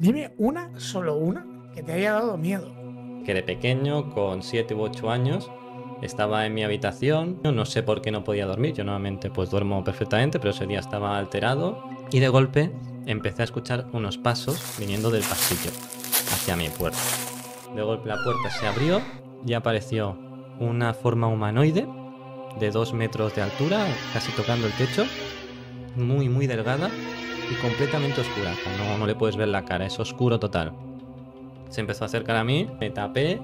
Dime una, solo una, que te haya dado miedo. Que de pequeño, con 7 u 8 años, estaba en mi habitación. Yo no sé por qué no podía dormir. Yo normalmente pues duermo perfectamente, pero ese día estaba alterado. Y de golpe empecé a escuchar unos pasos viniendo del pasillo hacia mi puerta. De golpe la puerta se abrió y apareció una forma humanoide de 2 metros de altura, casi tocando el techo, muy muy delgada, y completamente oscura. No, no le puedes ver la cara, es oscuro total. Se empezó a acercar a mí, me tapé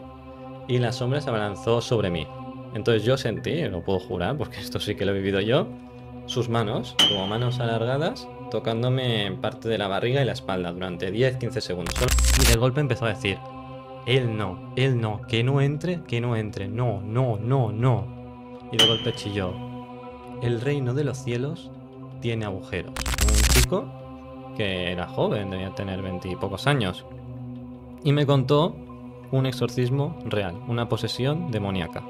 y la sombra se abalanzó sobre mí. Entonces yo sentí, lo puedo jurar, porque esto sí que lo he vivido yo, sus manos, como manos alargadas, tocándome en parte de la barriga y la espalda durante 10-15 segundos. Y el golpe empezó a decir, él no, él no, que no entre, que no entre, no, no, no, no. Y de golpe chilló, el reino de los cielos tiene agujeros. Un chico que era joven, debía tener veintipocos años. Y me contó un exorcismo real, una posesión demoníaca.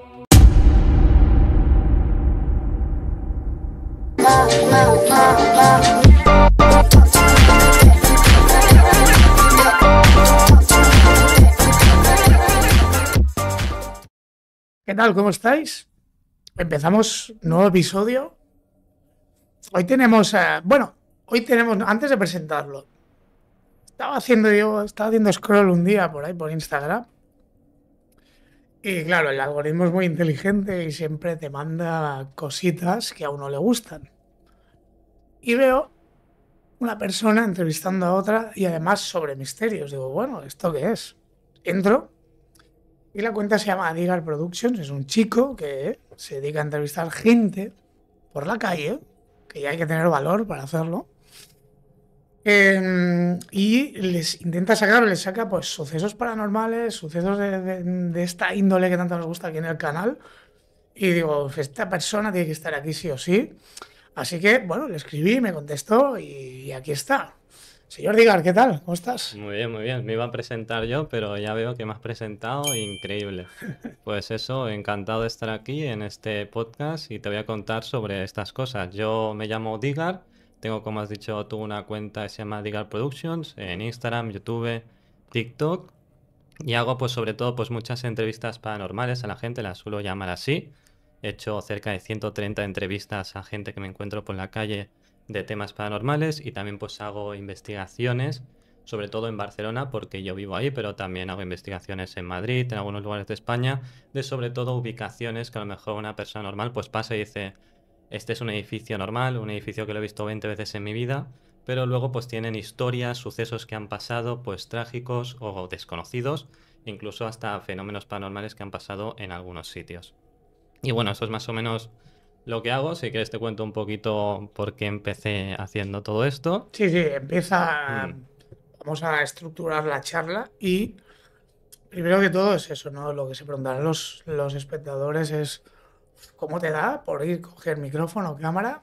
¿Qué tal? ¿Cómo estáis? Empezamos nuevo episodio Hoy tenemos, eh, bueno, hoy tenemos, antes de presentarlo, estaba haciendo yo, estaba haciendo scroll un día por ahí, por Instagram. Y claro, el algoritmo es muy inteligente y siempre te manda cositas que a uno le gustan. Y veo una persona entrevistando a otra y además sobre misterios. Digo, bueno, ¿esto qué es? Entro y la cuenta se llama Digar Productions. Es un chico que se dedica a entrevistar gente por la calle que hay que tener valor para hacerlo. Em, y les intenta sacar, les saca pues sucesos paranormales, sucesos de, esta índole que tanto nos gusta aquí en el canal. Y digo, esta persona tiene que estar aquí sí o sí. Así que, bueno, le escribí, me contestó y aquí está. Señor Digar, ¿qué tal? ¿Cómo estás? Muy bien, muy bien. Me iba a presentar yo, pero ya veo que me has presentado increíble. Pues eso, encantado de estar aquí en este podcast y te voy a contar sobre estas cosas. Yo me llamo Digar, tengo, como has dicho tú, una cuenta que se llama Digar Productions en Instagram, YouTube, TikTok y hago pues sobre todo pues muchas entrevistas paranormales a la gente, las suelo llamar así. He hecho cerca de 130 entrevistas a gente que me encuentro por la calle de temas paranormales y también pues hago investigaciones, sobre todo en Barcelona porque yo vivo ahí, pero también hago investigaciones en Madrid, en algunos lugares de España, de sobre todo ubicaciones que a lo mejor una persona normal pues pasa y dice, este es un edificio normal, un edificio que lo he visto 20 veces en mi vida, pero luego pues tienen historias, sucesos que han pasado pues trágicos o desconocidos, incluso hasta fenómenos paranormales que han pasado en algunos sitios. Y bueno, eso es más o menos lo que hago, si quieres te cuento un poquito por qué empecé haciendo todo esto. Sí, sí, empieza, mm. vamos a estructurar la charla y primero que todo es eso, ¿no? Lo que se preguntarán los, los espectadores es cómo te da por ir, coger micrófono, o cámara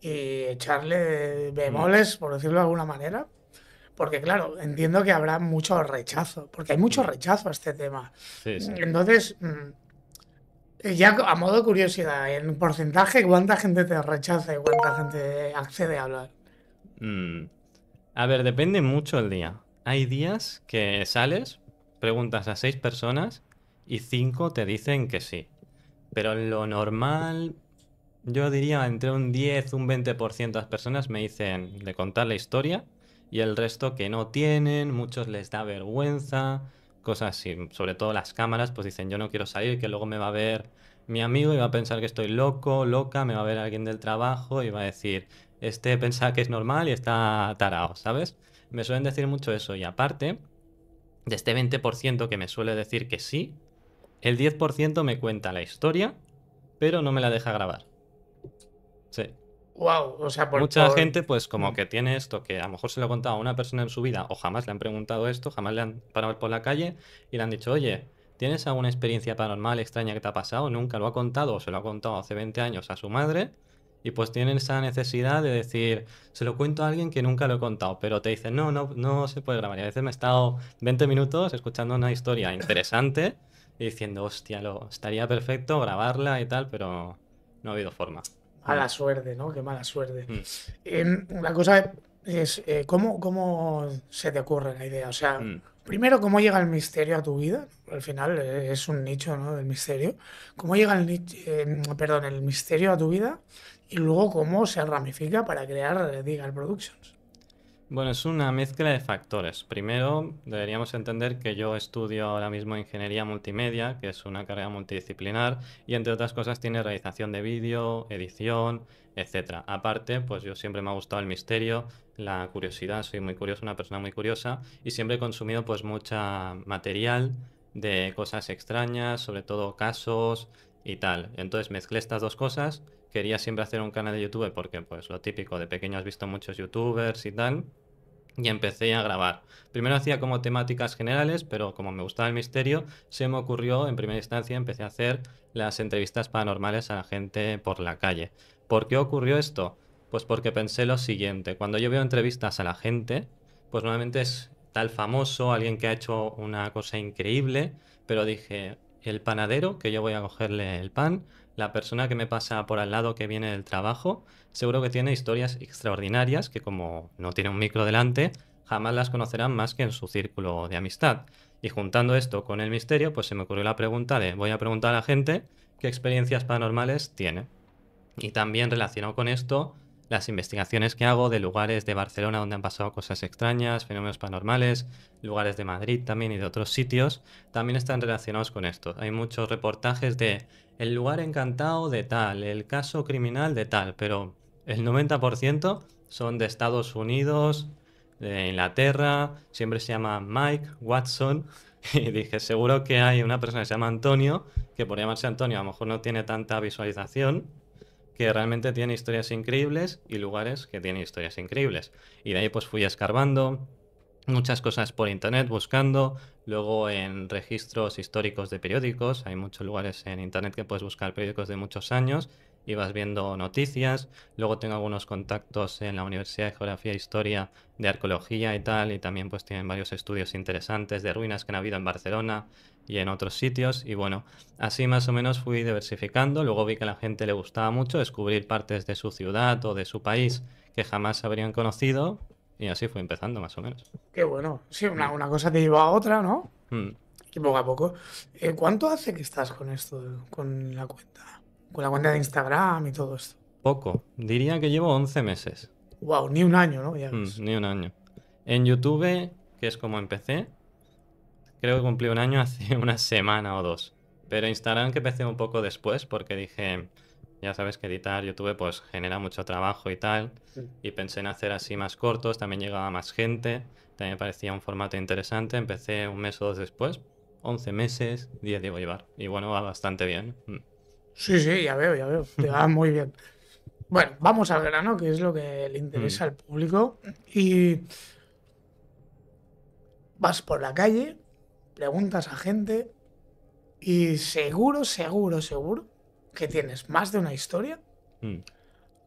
y echarle bemoles, mm. por decirlo de alguna manera. Porque claro, entiendo que habrá mucho rechazo, porque hay mucho mm. rechazo a este tema. Sí, sí. Entonces... Eh, ya a modo curiosidad, en porcentaje, ¿cuánta gente te rechaza y cuánta gente accede a hablar? Mm. A ver, depende mucho el día. Hay días que sales, preguntas a seis personas y cinco te dicen que sí. Pero en lo normal, yo diría entre un 10, un 20% de las personas me dicen de contar la historia y el resto que no tienen, muchos les da vergüenza, cosas así, sobre todo las cámaras, pues dicen yo no quiero salir, que luego me va a ver mi amigo y va a pensar que estoy loco, loca, me va a ver alguien del trabajo y va a decir, este pensaba que es normal y está tarao, ¿sabes? Me suelen decir mucho eso y aparte, de este 20% que me suele decir que sí, el 10% me cuenta la historia, pero no me la deja grabar. Sí. Mucha gente, pues, como mm. que tiene esto, que a lo mejor se lo ha contado a una persona en su vida, o jamás le han preguntado esto, jamás le han parado por la calle y le han dicho, oye, ¿tienes alguna experiencia paranormal extraña que te ha pasado? Nunca lo ha contado, o se lo ha contado hace 20 años a su madre, y pues tienen esa necesidad de decir, se lo cuento a alguien que nunca lo he contado, pero te dicen, no, no, no se puede grabar. Y a veces me he estado 20 minutos escuchando una historia interesante y diciendo, hostia, lo, estaría perfecto grabarla y tal, pero no ha habido forma. A la mm. suerte, ¿no? Qué mala suerte. Mm. la cosa es, eh, ¿cómo, se te ocurre la idea? O sea, mm. primero, ¿cómo llega el misterio a tu vida? Al final eh, es un nicho, ¿no? Del misterio. ¿Cómo llega el, eh, perdón, el misterio a tu vida? Y luego, ¿cómo se ramifica para crear Digital Productions? Bueno, es una mezcla de factores. Primero, deberíamos entender que yo estudio ahora mismo ingeniería multimedia, que es una carrera multidisciplinar, y entre otras cosas tiene realización de vídeo, edición, etc. Aparte, pues yo siempre me ha gustado el misterio, la curiosidad, soy muy curioso, una persona muy curiosa, y siempre he consumido pues mucha material de cosas extrañas, sobre todo casos y tal. Entonces mezclé estas dos cosas quería siempre hacer un canal de YouTube porque, pues, lo típico, de pequeño has visto muchos youtubers y tal. Y empecé a grabar. Primero hacía como temáticas generales, pero como me gustaba el misterio, se me ocurrió, en primera instancia, empecé a hacer las entrevistas paranormales a la gente por la calle. ¿Por qué ocurrió esto? Pues porque pensé lo siguiente, cuando yo veo entrevistas a la gente, pues normalmente es tal famoso, alguien que ha hecho una cosa increíble, pero dije, el panadero, que yo voy a cogerle el pan, la persona que me pasa por al lado que viene del trabajo, seguro que tiene historias extraordinarias que como no tiene un micro delante, jamás las conocerán más que en su círculo de amistad. Y juntando esto con el misterio, pues se me ocurrió la pregunta de voy a preguntar a la gente qué experiencias paranormales tiene. Y también relacionado con esto, las investigaciones que hago de lugares de Barcelona donde han pasado cosas extrañas, fenómenos paranormales, lugares de Madrid también y de otros sitios, también están relacionados con esto. Hay muchos reportajes de el lugar encantado de tal, el caso criminal de tal, pero el 90% son de Estados Unidos, de Inglaterra, siempre se llama Mike Watson. Y dije, seguro que hay una persona que se llama Antonio, que por llamarse Antonio a lo mejor no tiene tanta visualización, que realmente tiene historias increíbles y lugares que tienen historias increíbles. Y de ahí pues fui escarbando muchas cosas por internet, buscando, luego en registros históricos de periódicos, hay muchos lugares en internet que puedes buscar periódicos de muchos años y vas viendo noticias, luego tengo algunos contactos en la Universidad de Geografía e Historia de Arqueología y tal, y también pues tienen varios estudios interesantes de ruinas que han habido en Barcelona, y en otros sitios. Y bueno, así más o menos fui diversificando. Luego vi que a la gente le gustaba mucho descubrir partes de su ciudad o de su país que jamás habrían conocido. Y así fue empezando más o menos. Qué bueno. Sí, una, cosa te lleva a otra, ¿no? Hmm. Y poco a poco. en eh, ¿Cuánto hace que estás con esto, con la cuenta? Con la cuenta de Instagram y todo esto. Poco. Diría que llevo 11 meses. Wow, ni un año, ¿no? Hmm, ni un año. En YouTube, que es como empecé, Creo que cumplí un año hace una semana o dos. Pero Instagram que empecé un poco después porque dije, ya sabes que editar YouTube pues genera mucho trabajo y tal. Y pensé en hacer así más cortos, también llegaba más gente, también parecía un formato interesante. Empecé un mes o dos después, 11 meses, 10 digo llevar. Y bueno, va bastante bien. Mm. Sí, sí, ya veo, ya veo. Te va muy bien. Bueno, vamos al grano, que es lo que le interesa mm. al público. Y vas por la calle preguntas a gente y seguro, seguro, seguro que tienes más de una historia mm.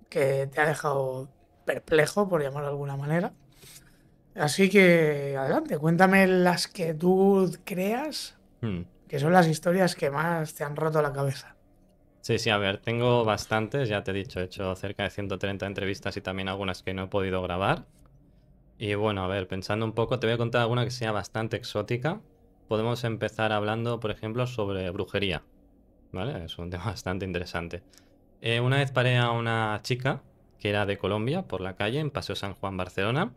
que te ha dejado perplejo, por llamarlo de alguna manera. Así que adelante, cuéntame las que tú creas mm. que son las historias que más te han roto la cabeza. Sí, sí, a ver, tengo bastantes, ya te he dicho, he hecho cerca de 130 entrevistas y también algunas que no he podido grabar. Y bueno, a ver, pensando un poco, te voy a contar alguna que sea bastante exótica, podemos empezar hablando, por ejemplo, sobre brujería. ¿Vale? Es un tema bastante interesante. Eh, una vez paré a una chica que era de Colombia por la calle en Paseo San Juan, Barcelona,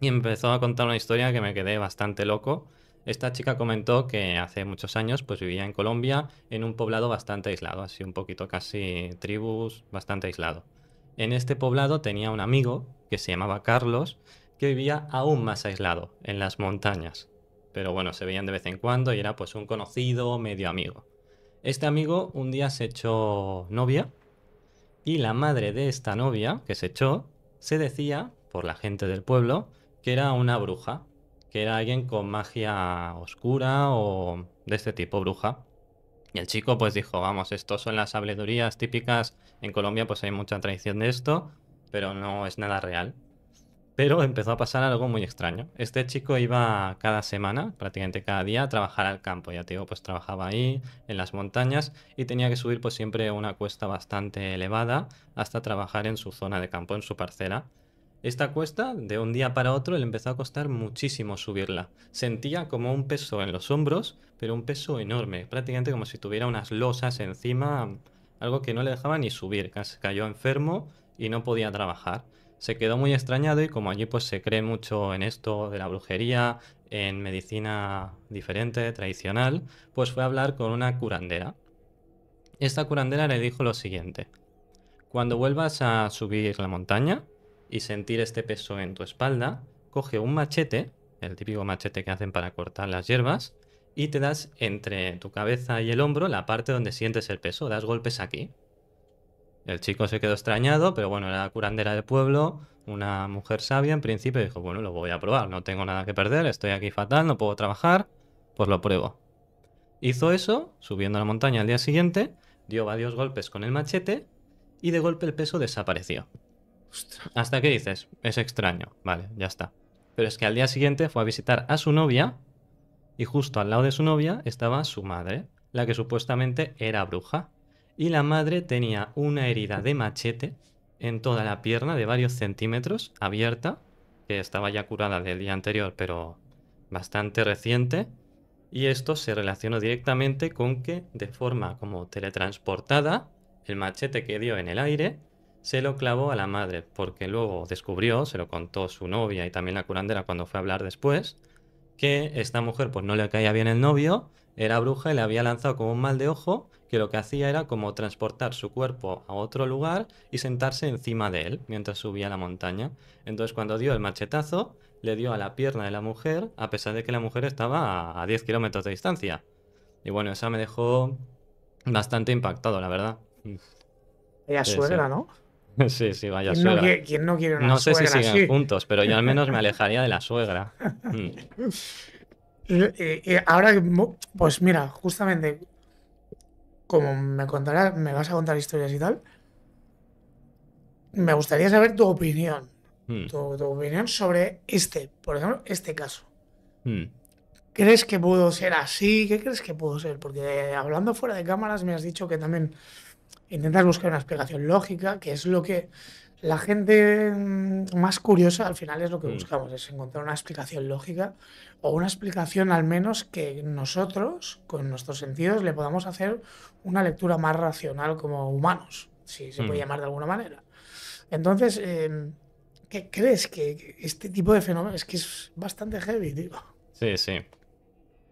y empezó a contar una historia que me quedé bastante loco. Esta chica comentó que hace muchos años pues vivía en Colombia en un poblado bastante aislado, así un poquito casi tribus, bastante aislado. En este poblado tenía un amigo que se llamaba Carlos, que vivía aún más aislado, en las montañas pero bueno, se veían de vez en cuando y era pues un conocido, medio amigo. Este amigo un día se echó novia y la madre de esta novia que se echó se decía, por la gente del pueblo, que era una bruja, que era alguien con magia oscura o de este tipo, bruja. Y el chico pues dijo, vamos, esto son las habledurías típicas, en Colombia pues hay mucha tradición de esto, pero no es nada real pero empezó a pasar algo muy extraño. Este chico iba cada semana, prácticamente cada día, a trabajar al campo. Ya te digo, pues trabajaba ahí, en las montañas, y tenía que subir pues siempre una cuesta bastante elevada hasta trabajar en su zona de campo, en su parcela. Esta cuesta, de un día para otro, le empezó a costar muchísimo subirla. Sentía como un peso en los hombros, pero un peso enorme, prácticamente como si tuviera unas losas encima, algo que no le dejaba ni subir. Casi cayó enfermo y no podía trabajar se quedó muy extrañado y como allí pues se cree mucho en esto de la brujería, en medicina diferente, tradicional, pues fue a hablar con una curandera. Esta curandera le dijo lo siguiente. Cuando vuelvas a subir la montaña y sentir este peso en tu espalda, coge un machete, el típico machete que hacen para cortar las hierbas, y te das entre tu cabeza y el hombro la parte donde sientes el peso, das golpes aquí, el chico se quedó extrañado, pero bueno, era curandera del pueblo, una mujer sabia en principio, dijo, bueno, lo voy a probar, no tengo nada que perder, estoy aquí fatal, no puedo trabajar, pues lo pruebo. Hizo eso, subiendo a la montaña al día siguiente, dio varios golpes con el machete y de golpe el peso desapareció. Hasta qué dices, es extraño, vale, ya está. Pero es que al día siguiente fue a visitar a su novia y justo al lado de su novia estaba su madre, la que supuestamente era bruja y la madre tenía una herida de machete en toda la pierna de varios centímetros, abierta, que estaba ya curada del día anterior, pero bastante reciente, y esto se relacionó directamente con que, de forma como teletransportada, el machete que dio en el aire se lo clavó a la madre, porque luego descubrió, se lo contó su novia y también la curandera cuando fue a hablar después, que esta mujer pues no le caía bien el novio, era bruja y le había lanzado como un mal de ojo que lo que hacía era como transportar su cuerpo a otro lugar y sentarse encima de él mientras subía la montaña. Entonces cuando dio el machetazo, le dio a la pierna de la mujer, a pesar de que la mujer estaba a 10 kilómetros de distancia. Y bueno, esa me dejó bastante impactado, la verdad. Ella suegra, ¿no? Sí, sí, vaya suegra. No ¿quién no quiere una no sé si siguen juntos, pero yo al menos me alejaría de la suegra. Mm. Eh, eh, ahora, pues mira, justamente como me contarás, me vas a contar historias y tal, me gustaría saber tu opinión. Hmm. Tu, opinión sobre este, por ejemplo, este caso. Hmm. ¿Crees que pudo ser así? ¿Qué crees que pudo ser? Porque eh, hablando fuera de cámaras me has dicho que también intentas buscar una explicación lógica, que es lo que la gente mm, más curiosa al final es lo que mm. buscamos, es encontrar una explicación lógica o una explicación al menos que nosotros, con nuestros sentidos, le podamos hacer una lectura más racional como humanos, si se puede mm. llamar de alguna manera. Entonces, em, ¿qué crees que este tipo de fenómeno es que es bastante heavy, digo Sí, sí.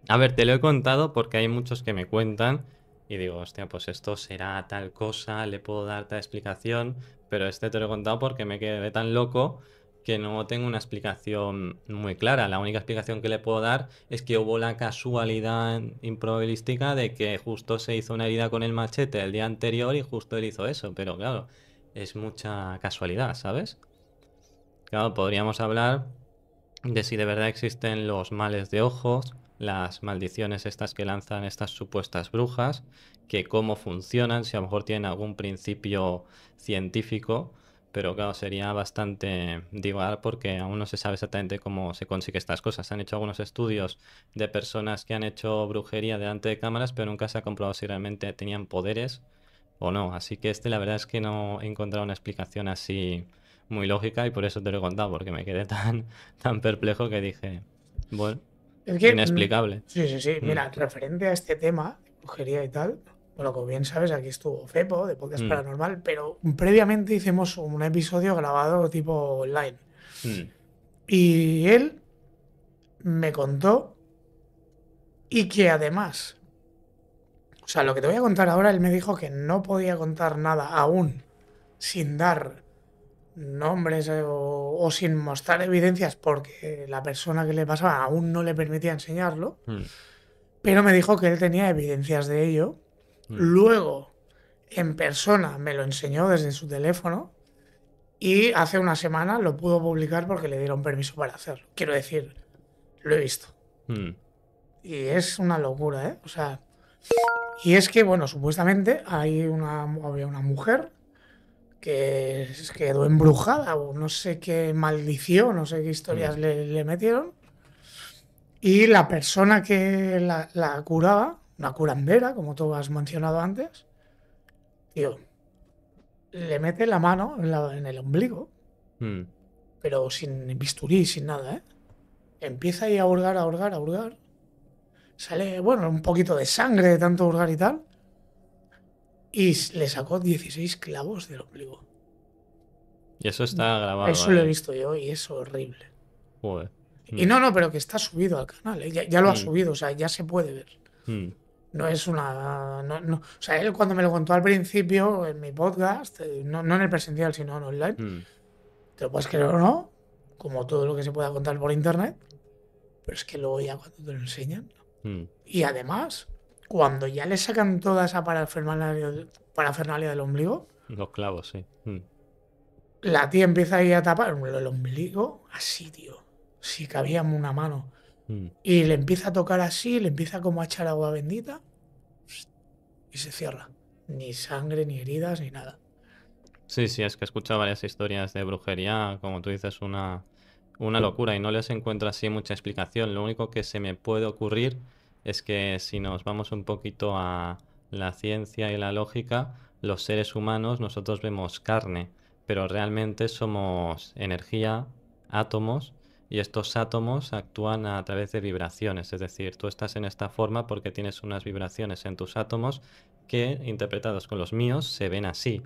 A ver, te lo he contado porque hay muchos que me cuentan y digo, hostia, pues esto será tal cosa, le puedo dar tal explicación, pero este te lo he contado porque me quedé tan loco que no tengo una explicación muy clara. La única explicación que le puedo dar es que hubo la casualidad improbabilística de que justo se hizo una herida con el machete el día anterior y justo él hizo eso, pero claro, es mucha casualidad, ¿sabes? Claro, podríamos hablar de si de verdad existen los males de ojos, las maldiciones estas que lanzan estas supuestas brujas, que cómo funcionan, si a lo mejor tienen algún principio científico, pero claro, sería bastante divagar ah, porque aún no se sabe exactamente cómo se consigue estas cosas. Se han hecho algunos estudios de personas que han hecho brujería delante de cámaras, pero nunca se ha comprobado si realmente tenían poderes o no. Así que este la verdad es que no he encontrado una explicación así muy lógica y por eso te lo he contado, porque me quedé tan, tan perplejo que dije, bueno, Mm, inexplicable. Sí, sí, sí. Mm. Mira, referente a este tema, brujería y tal, bueno, como bien sabes, aquí estuvo Fepo, de Podcast mm. Paranormal, pero previamente hicimos un episodio grabado tipo online. Y él me contó y que además, o sea, lo que te voy a contar ahora, él me dijo que no podía contar nada aún sin dar nombres eh, o, sin mostrar evidencias porque la persona que le pasaba aún no le permitía enseñarlo, hmm. pero me dijo que él tenía evidencias de ello. Hmm. Luego, en persona, me lo enseñó desde su teléfono y hace una semana lo pudo publicar porque le dieron permiso para hacerlo. Quiero decir, lo he visto. Hmm. Y es una locura, ¿eh? O sea, y es que, bueno, supuestamente hay una, había una mujer que quedó embrujada o no sé qué maldición, no sé qué historias mm. le, metieron. Y la persona que la, curaba, una curandera, como tú has mencionado antes, tío, le mete la mano en, el ombligo, mm. pero sin bisturí, sin nada, ¿eh? Empieza ahí a hurgar, a hurgar, a hurgar. Sale, bueno, un poquito de sangre de tanto hurgar y tal y le sacó 16 clavos del ombligo. Y eso está mm. grabado. Eso lo he visto yo y es horrible. Joder. Y no, no, pero que está subido al canal. ¿eh? Ya, lo ha mm. subido, o sea, ya se puede ver. Mm. No es una. O sea, él cuando me lo contó al principio en mi podcast, eh, no, en el presencial, sino en online, te lo puedes creer no, como todo lo que se pueda contar por internet, pero es que luego ya cuando te lo enseñan. Y además, cuando ya le sacan toda esa parafernalia, parafernalia del ombligo. Los clavos, sí. Mm. La tía empieza ahí a tapar el ombligo, así, tío. Si cabía una mano. Mm. Y le empieza a tocar así, le empieza como a echar agua bendita. Y se cierra. Ni sangre, ni heridas, ni nada. Sí, sí, es que he escuchado varias historias de brujería, como tú dices, una, una locura y no les encuentro así mucha explicación. Lo único que se me puede ocurrir es que si nos vamos un poquito a la ciencia y la lógica, los seres humanos nosotros vemos carne, pero realmente somos energía, átomos, y estos átomos actúan a través de vibraciones, es decir, tú estás en esta forma porque tienes unas vibraciones en tus átomos que, interpretados con los míos, se ven así.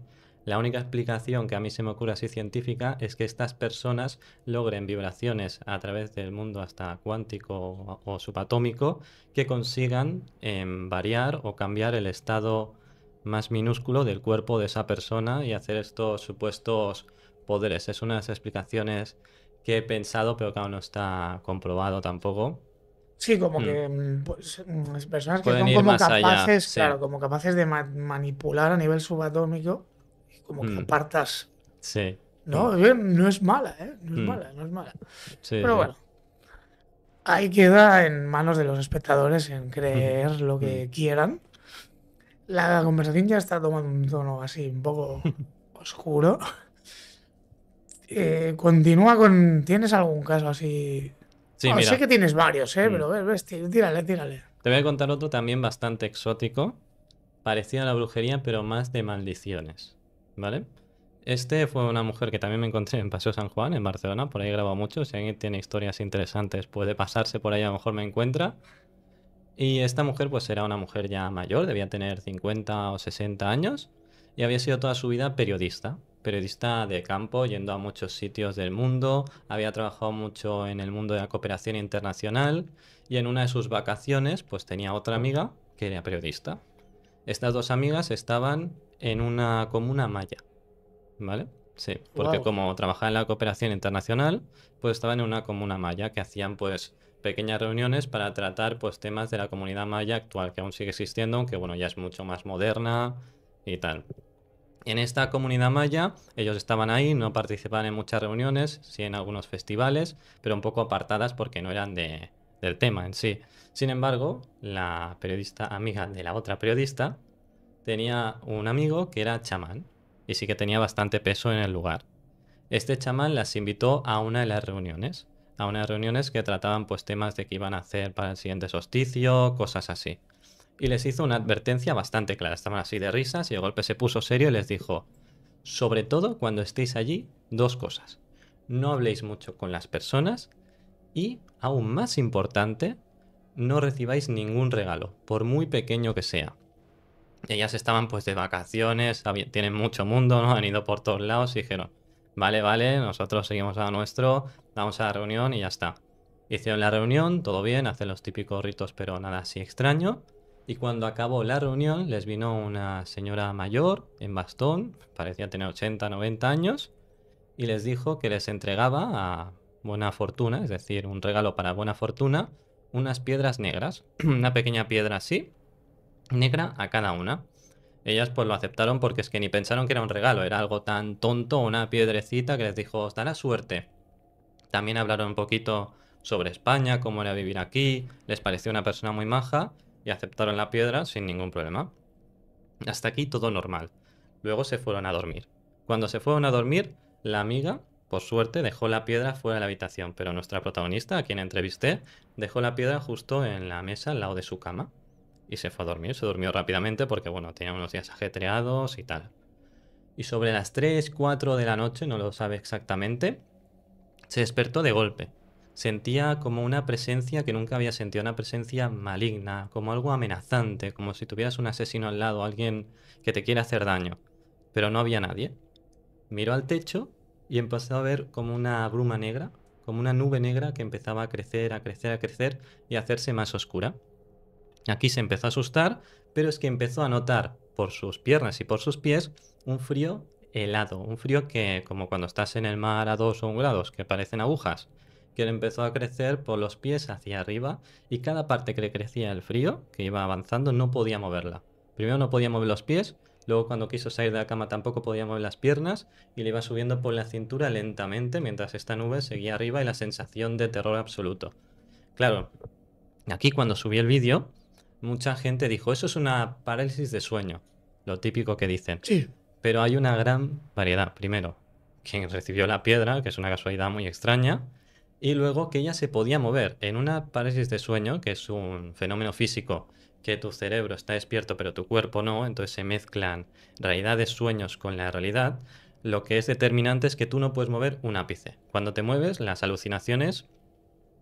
La única explicación que a mí se me ocurre así científica es que estas personas logren vibraciones a través del mundo hasta cuántico o, subatómico que consigan em, variar o cambiar el estado más minúsculo del cuerpo de esa persona y hacer estos supuestos poderes. Es una de las explicaciones que he pensado, pero que aún no está comprobado tampoco. Sí, como mm. que mm, pues, mm, personas que son como capaces, claro, como capaces de manipular a nivel subatómico como que apartas. Mm. Sí. No, mm. no es mala, ¿eh? No es mm. mala, no es mala. Pero bueno. Ahí queda en manos de los espectadores en creer lo que quieran. La conversación ya está tomando un tono así un poco oscuro. Eh, continúa con. ¿Tienes algún caso así? Sí, Sé que tienes varios, ¿eh? pero ves, tírale, tírale. Te voy a contar otro también bastante exótico. Parecido a la brujería, pero más de maldiciones. ¿vale? Este fue una mujer que también me encontré en Paseo San Juan, en Barcelona, por ahí grabó mucho, si alguien tiene historias interesantes puede pasarse por ahí, a lo mejor me encuentra. Y esta mujer pues era una mujer ya mayor, debía tener 50 o 60 años, y había sido toda su vida periodista, periodista de campo, yendo a muchos sitios del mundo, había trabajado mucho en el mundo de la cooperación internacional y en una de sus vacaciones pues tenía otra amiga que era periodista. Estas dos amigas estaban en una comuna maya, ¿vale? Sí, porque como trabajaba en la cooperación internacional, pues estaba en una comuna maya que hacían pues pequeñas reuniones para tratar pues temas de la comunidad maya actual que aún sigue existiendo, aunque bueno, ya es mucho más moderna y tal. En esta comunidad maya, ellos estaban ahí, no participaban en muchas reuniones, sí en algunos festivales, pero un poco apartadas porque no eran del tema en sí. Sin embargo, la periodista amiga de la otra periodista, tenía un amigo que era chamán y sí que tenía bastante peso en el lugar. Este chamán las invitó a una de las reuniones, a unas reuniones que trataban pues temas de qué iban a hacer para el siguiente solsticio, cosas así. Y les hizo una advertencia bastante clara, estaban así de risas y de golpe se puso serio y les dijo, sobre todo cuando estéis allí, dos cosas. No habléis mucho con las personas y, aún más importante, no recibáis ningún regalo, por muy pequeño que sea ellas estaban pues de vacaciones, tienen mucho mundo, ¿no? Han ido por todos lados y dijeron, vale, vale, nosotros seguimos a nuestro, vamos a la reunión y ya está. Hicieron la reunión, todo bien, hacen los típicos ritos, pero nada así extraño. Y cuando acabó la reunión, les vino una señora mayor en bastón, parecía tener 80, 90 años, y les dijo que les entregaba a buena fortuna, es decir, un regalo para buena fortuna, unas piedras negras, una pequeña piedra así, negra a cada una. Ellas pues lo aceptaron porque es que ni pensaron que era un regalo, era algo tan tonto, una piedrecita que les dijo, os dará suerte. También hablaron un poquito sobre España, cómo era vivir aquí, les pareció una persona muy maja y aceptaron la piedra sin ningún problema. Hasta aquí todo normal. Luego se fueron a dormir. Cuando se fueron a dormir, la amiga, por suerte, dejó la piedra fuera de la habitación, pero nuestra protagonista, a quien entrevisté, dejó la piedra justo en la mesa al lado de su cama y se fue a dormir. Se durmió rápidamente porque, bueno, tenía unos días ajetreados y tal. Y sobre las 3, 4 de la noche, no lo sabe exactamente, se despertó de golpe. Sentía como una presencia que nunca había sentido, una presencia maligna, como algo amenazante, como si tuvieras un asesino al lado, alguien que te quiere hacer daño. Pero no había nadie. Miró al techo y empezó a ver como una bruma negra, como una nube negra que empezaba a crecer, a crecer, a crecer y a hacerse más oscura. Aquí se empezó a asustar, pero es que empezó a notar por sus piernas y por sus pies un frío helado, un frío que como cuando estás en el mar a 2 o 1 grados, que parecen agujas, que le empezó a crecer por los pies hacia arriba y cada parte que le crecía el frío, que iba avanzando, no podía moverla. Primero no podía mover los pies, luego cuando quiso salir de la cama tampoco podía mover las piernas y le iba subiendo por la cintura lentamente mientras esta nube seguía arriba y la sensación de terror absoluto. Claro, aquí cuando subí el vídeo, mucha gente dijo, eso es una parálisis de sueño, lo típico que dicen. Sí. Pero hay una gran variedad. Primero, quien recibió la piedra, que es una casualidad muy extraña, y luego que ella se podía mover. En una parálisis de sueño, que es un fenómeno físico que tu cerebro está despierto pero tu cuerpo no, entonces se mezclan realidades, sueños con la realidad, lo que es determinante es que tú no puedes mover un ápice. Cuando te mueves, las alucinaciones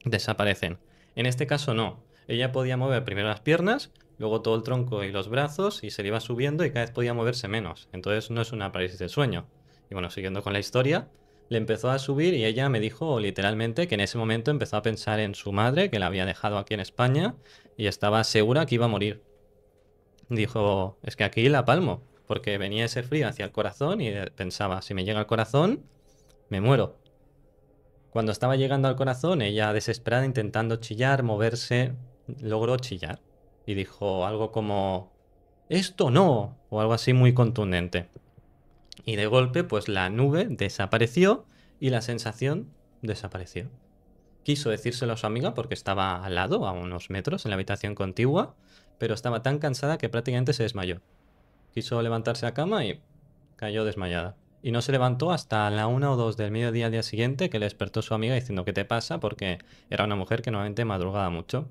desaparecen. En este caso no, ella podía mover primero las piernas, luego todo el tronco y los brazos y se le iba subiendo y cada vez podía moverse menos. Entonces no es una parálisis del sueño. Y bueno, siguiendo con la historia, le empezó a subir y ella me dijo literalmente que en ese momento empezó a pensar en su madre, que la había dejado aquí en España y estaba segura que iba a morir. Dijo, es que aquí la palmo, porque venía ese frío hacia el corazón y pensaba, si me llega al corazón, me muero. Cuando estaba llegando al corazón, ella desesperada intentando chillar, moverse, logró chillar y dijo algo como, esto no, o algo así muy contundente. Y de golpe, pues la nube desapareció y la sensación desapareció. Quiso decírselo a su amiga porque estaba al lado, a unos metros, en la habitación contigua, pero estaba tan cansada que prácticamente se desmayó. Quiso levantarse a cama y cayó desmayada. Y no se levantó hasta la una o dos del mediodía al día siguiente que le despertó su amiga diciendo ¿qué te pasa? porque era una mujer que normalmente madrugaba mucho.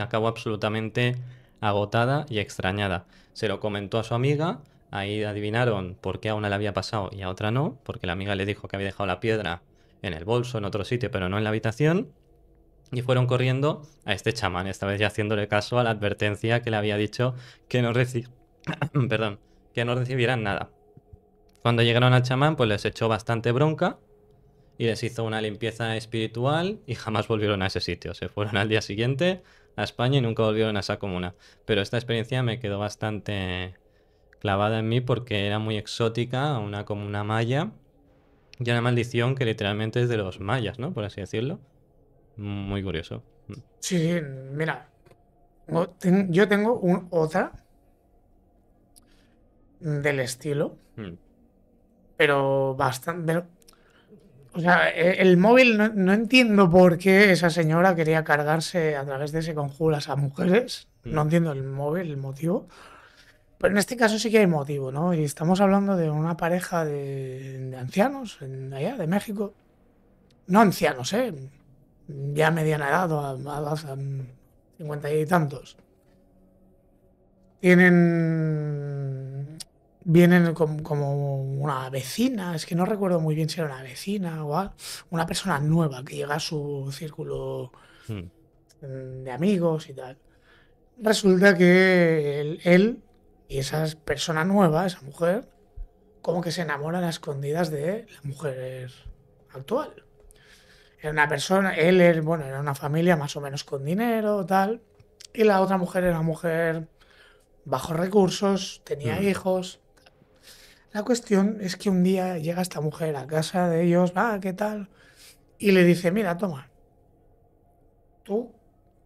Acabó absolutamente agotada y extrañada. Se lo comentó a su amiga, ahí adivinaron por qué a una le había pasado y a otra no, porque la amiga le dijo que había dejado la piedra en el bolso, en otro sitio, pero no en la habitación. Y fueron corriendo a este chamán, esta vez ya haciéndole caso a la advertencia que le había dicho que no, Perdón, que no recibieran nada. Cuando llegaron al chamán, pues les echó bastante bronca y les hizo una limpieza espiritual y jamás volvieron a ese sitio. Se fueron al día siguiente a España y nunca volvieron a esa comuna. Pero esta experiencia me quedó bastante clavada en mí porque era muy exótica, una comuna maya y una maldición que literalmente es de los mayas, ¿no? Por así decirlo. Muy curioso. Mm. Sí, mira, yo tengo otra del estilo, mm. pero bastante o sea, e, el móvil no, entiendo por qué esa señora quería cargarse a través de ese conjuras a mujeres. No mm. entiendo el móvil, el motivo. Pero en este caso sí que hay motivo, ¿no? Y estamos hablando de una pareja de, ancianos, en, allá de México. No ancianos, ¿eh? Ya mediana edad, o a, 50 y tantos. Tienen vienen como, una vecina, es que no recuerdo muy bien si era una vecina o una persona nueva que llega a su círculo hmm. mm, de amigos y tal. Resulta que él, y esa persona nueva, esa mujer, como que se enamoran a escondidas de la mujer actual. Era una persona, él era, bueno, era una familia más o menos con dinero, tal, y la otra mujer era una mujer bajo recursos, tenía hmm. hijos la cuestión es que un día llega esta mujer a casa de ellos, va ¿qué tal? Y le dice, mira, toma, tú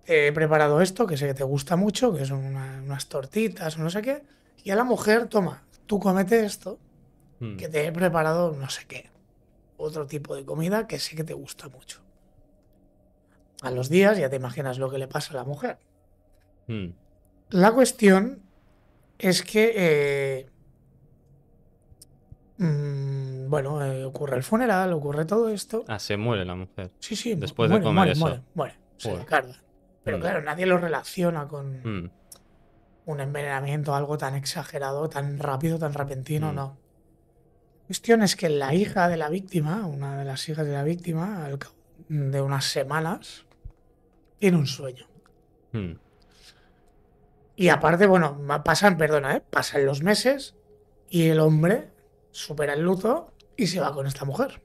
te he preparado esto, que sé que te gusta mucho, que son unas tortitas o no sé qué, y a la mujer, toma, tú comete esto, hmm. que te he preparado no sé qué, otro tipo de comida que sé que te gusta mucho. A los días ya te imaginas lo que le pasa a la mujer. Hmm. La cuestión es que eh, Mm, bueno, eh, ocurre el funeral, ocurre todo esto. Ah, se muere la mujer. Sí, sí. Después de comer eso. Muere, muere, se Pero mm. claro, nadie lo relaciona con mm. un envenenamiento, algo tan exagerado, tan rápido, tan repentino, no. cuestión es que la hija de la víctima, una de las hijas de la víctima, al cabo de unas semanas, tiene un sueño. Y aparte, bueno, pasan, perdona, ¿eh? pasan los meses y el hombre supera el luto y se va con esta mujer.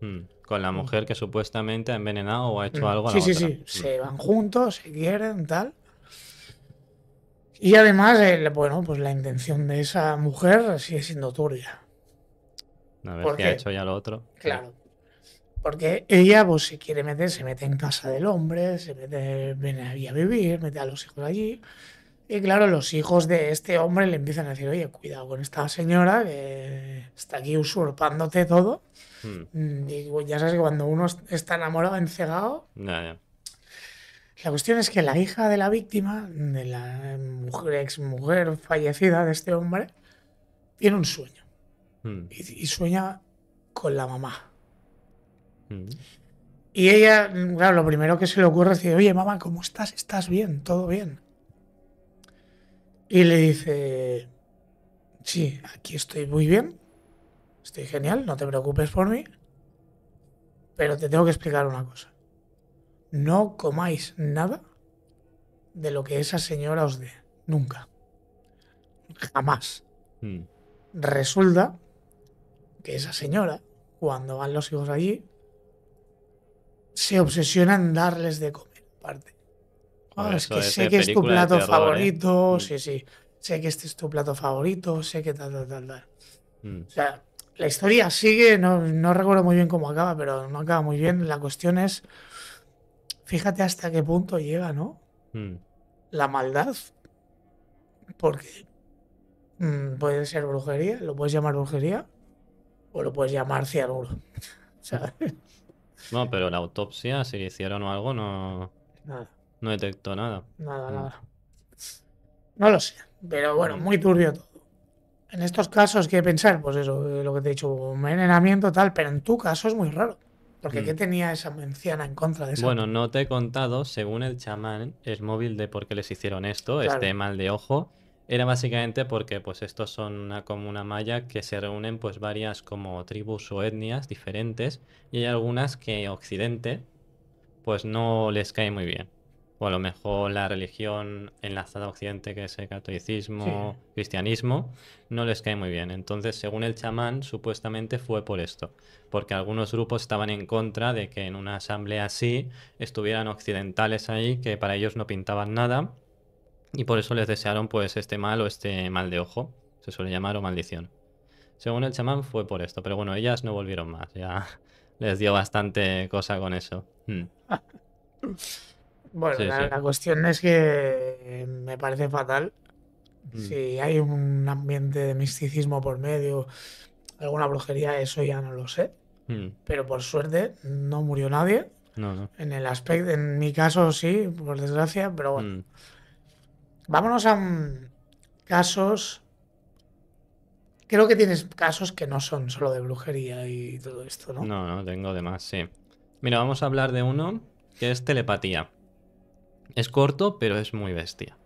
Hmm. Con la mujer que supuestamente ha envenenado o ha hecho hmm. algo. A sí, sí, sí. Se hmm. van juntos, se quieren, tal. Y además, eh, bueno, pues la intención de esa mujer sigue siendo turbia. Porque, ha hecho ya lo otro. Claro. Porque ella, pues, si quiere meter, se mete en casa del hombre, se mete, a vivir, mete a los hijos allí. Y claro, los hijos de este hombre le empiezan a decir, oye, cuidado con esta señora que está aquí usurpándote todo. Hmm. Mm, ya sabes que cuando uno está enamorado, encegado... La cuestión es que la hija de la víctima, de la mujer, ex mujer fallecida de este hombre, tiene un sueño. Hmm. Y, sueña con la mamá. Hmm. Y ella, claro, lo primero que se le ocurre es decir, oye, mamá, ¿cómo estás? ¿Estás bien? ¿Todo bien? Y le dice, sí, aquí estoy muy bien, estoy genial, no te preocupes por mí, pero te tengo que explicar una cosa. No comáis nada de lo que esa señora os dé, nunca, jamás. Hmm. Resulta que esa señora, cuando van los hijos allí, se obsesiona en darles de comer, parte. Ah, es que sé que es tu plato ¿eh? favorito, mm. sí, sí. Sé que este es tu plato favorito, sé que tal, tal, tal, tal. Mm. O sea, la historia sigue, no, no recuerdo muy bien cómo acaba, pero no acaba muy bien. La cuestión es, fíjate hasta qué punto llega, ¿no? Mm. La maldad. Porque puede ser brujería, lo puedes llamar brujería, o lo puedes llamar cianuro. No, pero la autopsia, si hicieron o algo, no. Nada. No detectó nada. Nada, mm. nada. No lo sé, pero bueno, mm. muy turbio todo. En estos casos, ¿qué pensar? Pues eso, eh, lo que te he dicho, un envenenamiento tal, pero en tu caso es muy raro. Porque ¿qué mm. tenía esa menciana en contra de eso? Bueno, no te he contado, según el chamán, el móvil de por qué les hicieron esto, este mal de ojo, era básicamente porque pues estos son una, comuna una malla que se reúnen pues varias como tribus o etnias diferentes y hay algunas que Occidente pues no les cae muy bien o a lo mejor la religión enlazada a Occidente, que es el catolicismo, cristianismo, no les cae muy bien. Entonces, según el chamán, supuestamente fue por esto, porque algunos grupos estaban en contra de que en una asamblea así estuvieran occidentales ahí, que para ellos no pintaban nada, y por eso les desearon pues este mal o este mal de ojo, se suele llamar o maldición. Según el chamán fue por esto, pero bueno, ellas no volvieron más, ya les dio bastante cosa con eso. Hmm. Bueno, la, cuestión es que me parece fatal. Mm. Si hay un ambiente de misticismo por medio, alguna brujería, eso ya no lo sé. Mm. Pero por suerte no murió nadie. En el aspecto, en mi caso sí, por desgracia, pero bueno. Mm. Vámonos a casos. Creo que tienes casos que no son solo de brujería y todo esto, ¿no? No, no, tengo de más, sí. Mira, vamos a hablar de uno que es telepatía. Es corto, pero es muy bestia.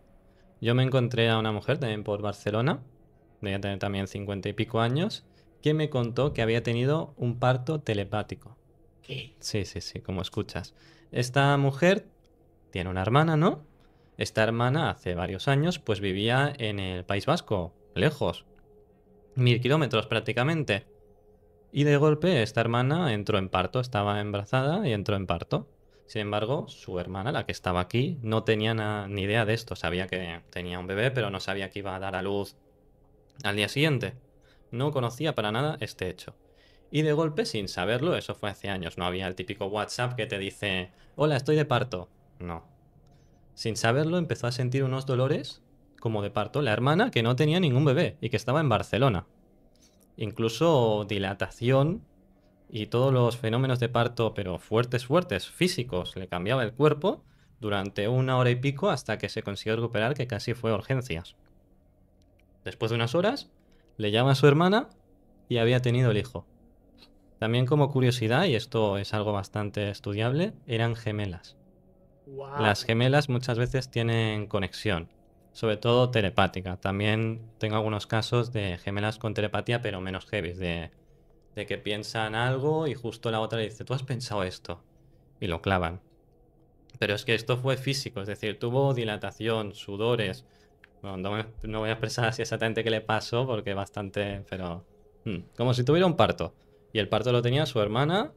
Yo me encontré a una mujer también por Barcelona, debía tener también cincuenta y pico años, que me contó que había tenido un parto telepático. Sí, sí, sí, como escuchas. Esta mujer tiene una hermana, ¿no? Esta hermana hace varios años pues vivía en el País Vasco, lejos, mil kilómetros prácticamente. Y de golpe esta hermana entró en parto, estaba embarazada y entró en parto. Sin embargo, su hermana, la que estaba aquí, no tenía ni idea de esto. Sabía que tenía un bebé, pero no sabía que iba a dar a luz al día siguiente. No conocía para nada este hecho. Y de golpe, sin saberlo, eso fue hace años, no había el típico WhatsApp que te dice, hola, estoy de parto. No. Sin saberlo, empezó a sentir unos dolores como de parto la hermana que no tenía ningún bebé y que estaba en Barcelona. Incluso dilatación y todos los fenómenos de parto, pero fuertes, fuertes, físicos, le cambiaba el cuerpo durante una hora y pico hasta que se consiguió recuperar, que casi fue urgencias. Después de unas horas, le llama a su hermana y había tenido el hijo. También como curiosidad, y esto es algo bastante estudiable, eran gemelas. Las gemelas muchas veces tienen conexión, sobre todo telepática. También tengo algunos casos de gemelas con telepatía, pero menos heavy, de de que piensan algo y justo la otra le dice, tú has pensado esto. Y lo clavan. Pero es que esto fue físico, es decir, tuvo dilatación, sudores. no, voy a expresar así exactamente qué le pasó porque bastante, pero... Hmm, como si tuviera un parto. Y el parto lo tenía su hermana